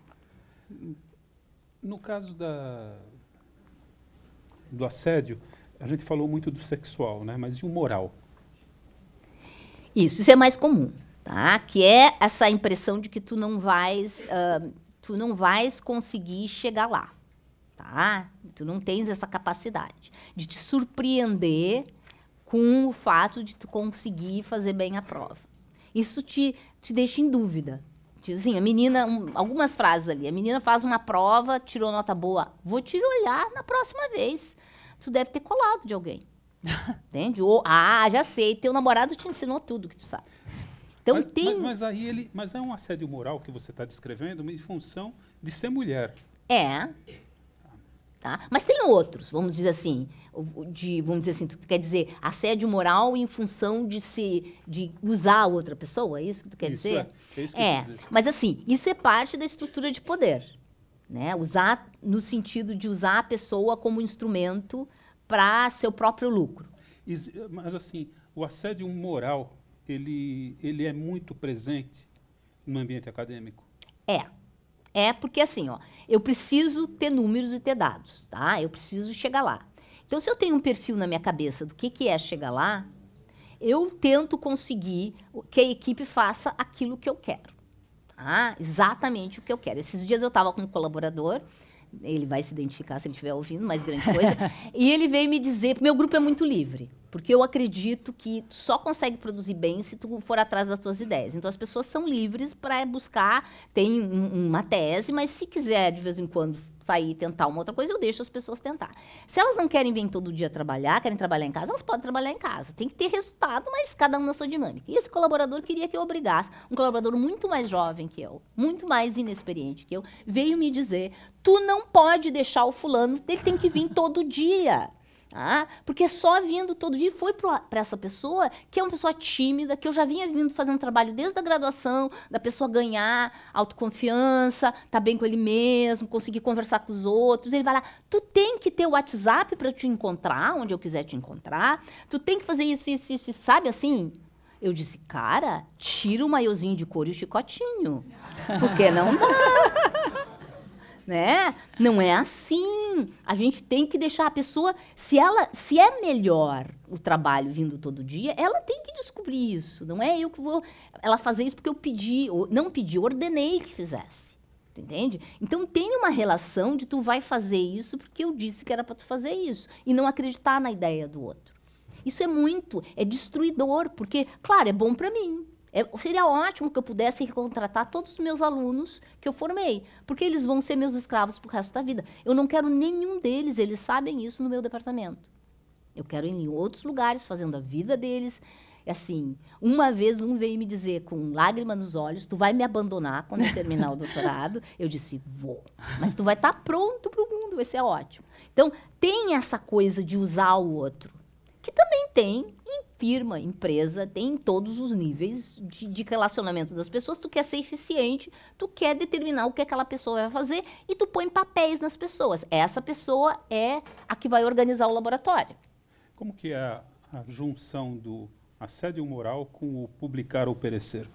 no caso da, do assédio, a gente falou muito do sexual, né? mas e o moral? Isso, isso é mais comum, tá? Que é essa impressão de que tu não vais, uh, tu não vais conseguir chegar lá, tá? Tu não tens essa capacidade de te surpreender com o fato de tu conseguir fazer bem a prova. Isso te, te deixa em dúvida, Dizinha, menina, um, algumas frases ali. A menina faz uma prova, tirou nota boa. Vou te olhar na próxima vez. Tu deve ter colado de alguém. Entende? Ou, ah, já sei, teu namorado te ensinou tudo que tu sabe. Então mas, tem. Mas, mas, aí ele. Mas é um assédio moral que você está descrevendo em função de ser mulher. É. Tá? Mas tem outros, vamos dizer assim, de, vamos dizer assim, tu quer dizer assédio moral em função de se de usar a outra pessoa, é isso que tu quer isso dizer? É, é, isso que é. Dizer. mas assim, isso é parte da estrutura de poder, né? Usar no sentido de usar a pessoa como instrumento para seu próprio lucro. Mas assim, o assédio moral, ele ele é muito presente no ambiente acadêmico. É. É porque assim, ó, eu preciso ter números e ter dados, tá? Eu preciso chegar lá. Então, se eu tenho um perfil na minha cabeça do que, que é chegar lá, eu tento conseguir que a equipe faça aquilo que eu quero. Tá? Exatamente o que eu quero. Esses dias eu estava com um colaborador, ele vai se identificar se ele estiver ouvindo, mas grande coisa. e ele veio me dizer: meu grupo é muito livre. Porque eu acredito que tu só consegue produzir bem se tu for atrás das tuas ideias. Então as pessoas são livres para buscar, tem um, uma tese, mas se quiser de vez em quando sair e tentar uma outra coisa, eu deixo as pessoas tentar. Se elas não querem vir todo dia trabalhar, querem trabalhar em casa, elas podem trabalhar em casa. Tem que ter resultado, mas cada um na sua dinâmica. E esse colaborador queria que eu obrigasse, um colaborador muito mais jovem que eu, muito mais inexperiente que eu, veio me dizer: "Tu não pode deixar o fulano, ele tem que vir todo dia". Tá? Porque só vindo todo dia foi para essa pessoa, que é uma pessoa tímida, que eu já vinha vindo fazendo trabalho desde a graduação, da pessoa ganhar autoconfiança, tá bem com ele mesmo, conseguir conversar com os outros. Ele vai lá, tu tem que ter o WhatsApp para te encontrar, onde eu quiser te encontrar, tu tem que fazer isso, isso, isso, sabe assim? Eu disse, cara, tira o maiozinho de couro e o chicotinho, porque não dá. né? Não é assim. A gente tem que deixar a pessoa, se ela, se é melhor o trabalho vindo todo dia, ela tem que descobrir isso. Não é eu que vou ela fazer isso porque eu pedi, ou não pedi, ordenei que fizesse. Tu entende? Então tem uma relação de tu vai fazer isso porque eu disse que era para tu fazer isso e não acreditar na ideia do outro. Isso é muito, é destruidor, porque claro, é bom para mim, é, seria ótimo que eu pudesse recontratar todos os meus alunos que eu formei, porque eles vão ser meus escravos para o resto da vida. Eu não quero nenhum deles, eles sabem isso no meu departamento. Eu quero ir em outros lugares, fazendo a vida deles. É assim, uma vez um veio me dizer com lágrima nos olhos, tu vai me abandonar quando eu terminar o doutorado. Eu disse, vou. Mas tu vai estar tá pronto para o mundo, vai ser ótimo. Então, tem essa coisa de usar o outro, que também tem em firma, empresa, tem todos os níveis de, de relacionamento das pessoas. Tu quer ser eficiente, tu quer determinar o que aquela pessoa vai fazer e tu põe papéis nas pessoas. Essa pessoa é a que vai organizar o laboratório. Como que é a, a junção do assédio moral com o publicar ou perecer?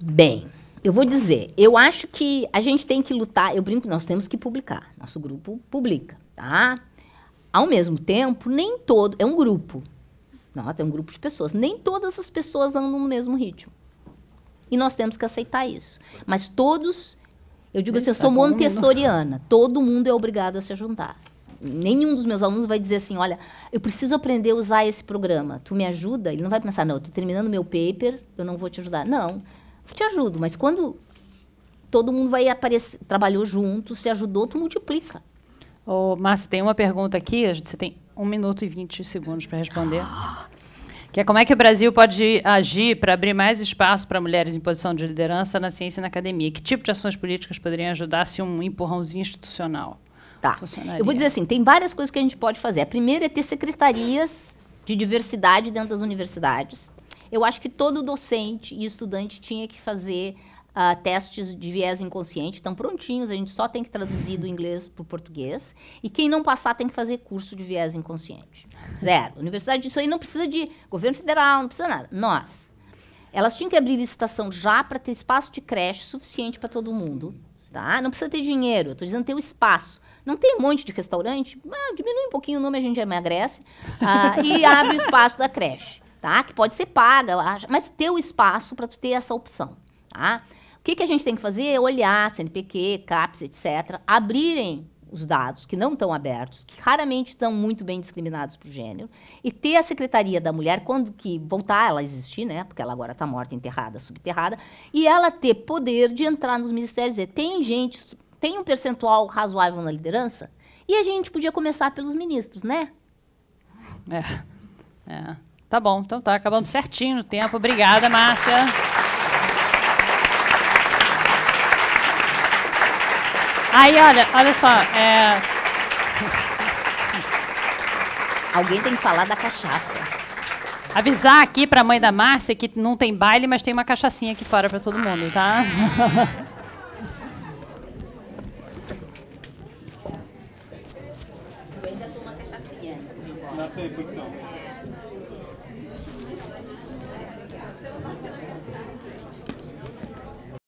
Bem, eu vou dizer, eu acho que a gente tem que lutar, eu brinco, nós temos que publicar. Nosso grupo publica, tá? Ao mesmo tempo, nem todo. É um grupo não tem é um grupo de pessoas. Nem todas as pessoas andam no mesmo ritmo. E nós temos que aceitar isso. Mas todos, eu digo isso, assim, eu sou é montessoriana, todo mundo é obrigado a se juntar. Nenhum dos meus alunos vai dizer assim, olha, eu preciso aprender a usar esse programa, tu me ajuda? Ele não vai pensar, não, eu estou terminando meu paper, eu não vou te ajudar. Não, eu te ajudo, mas quando todo mundo vai aparecer, trabalhou junto, se ajudou, tu multiplica. Ô, Márcia, tem uma pergunta aqui, a gente, você tem um minuto e 20 segundos para responder. Que é como é que o Brasil pode agir para abrir mais espaço para mulheres em posição de liderança na ciência e na academia? Que tipo de ações políticas poderiam ajudar se um empurrãozinho institucional? Tá. Eu vou dizer assim, tem várias coisas que a gente pode fazer. A primeira é ter secretarias de diversidade dentro das universidades. Eu acho que todo docente e estudante tinha que fazer Uh, testes de viés inconsciente estão prontinhos, a gente só tem que traduzir do inglês para o português. E quem não passar tem que fazer curso de viés inconsciente. Zero. Universidade, isso aí não precisa de governo federal, não precisa nada. Nós. Elas tinham que abrir licitação já para ter espaço de creche suficiente para todo mundo. Tá? Não precisa ter dinheiro, estou dizendo ter o espaço. Não tem um monte de restaurante, ah, diminui um pouquinho o nome, a gente emagrece. Ah, e abre o espaço da creche, tá? que pode ser paga, mas ter o espaço para tu ter essa opção. Tá? que, que a gente tem que fazer? É olhar CNPq, CAPS, etc., abrirem os dados que não estão abertos, que raramente estão muito bem discriminados por gênero, e ter a Secretaria da Mulher, quando que voltar ela a existir, né, porque ela agora está morta, enterrada, subterrada, e ela ter poder de entrar nos ministérios e dizer, tem gente, tem um percentual razoável na liderança, e a gente podia começar pelos ministros, né? É, é. Tá bom, então tá, acabamos certinho o tempo. Obrigada, Márcia. Aí, olha, olha só. É... Alguém tem que falar da cachaça. Avisar aqui para a mãe da Márcia que não tem baile, mas tem uma cachaçinha aqui fora para todo mundo, tá? Eu ainda tomo uma cachaçinha.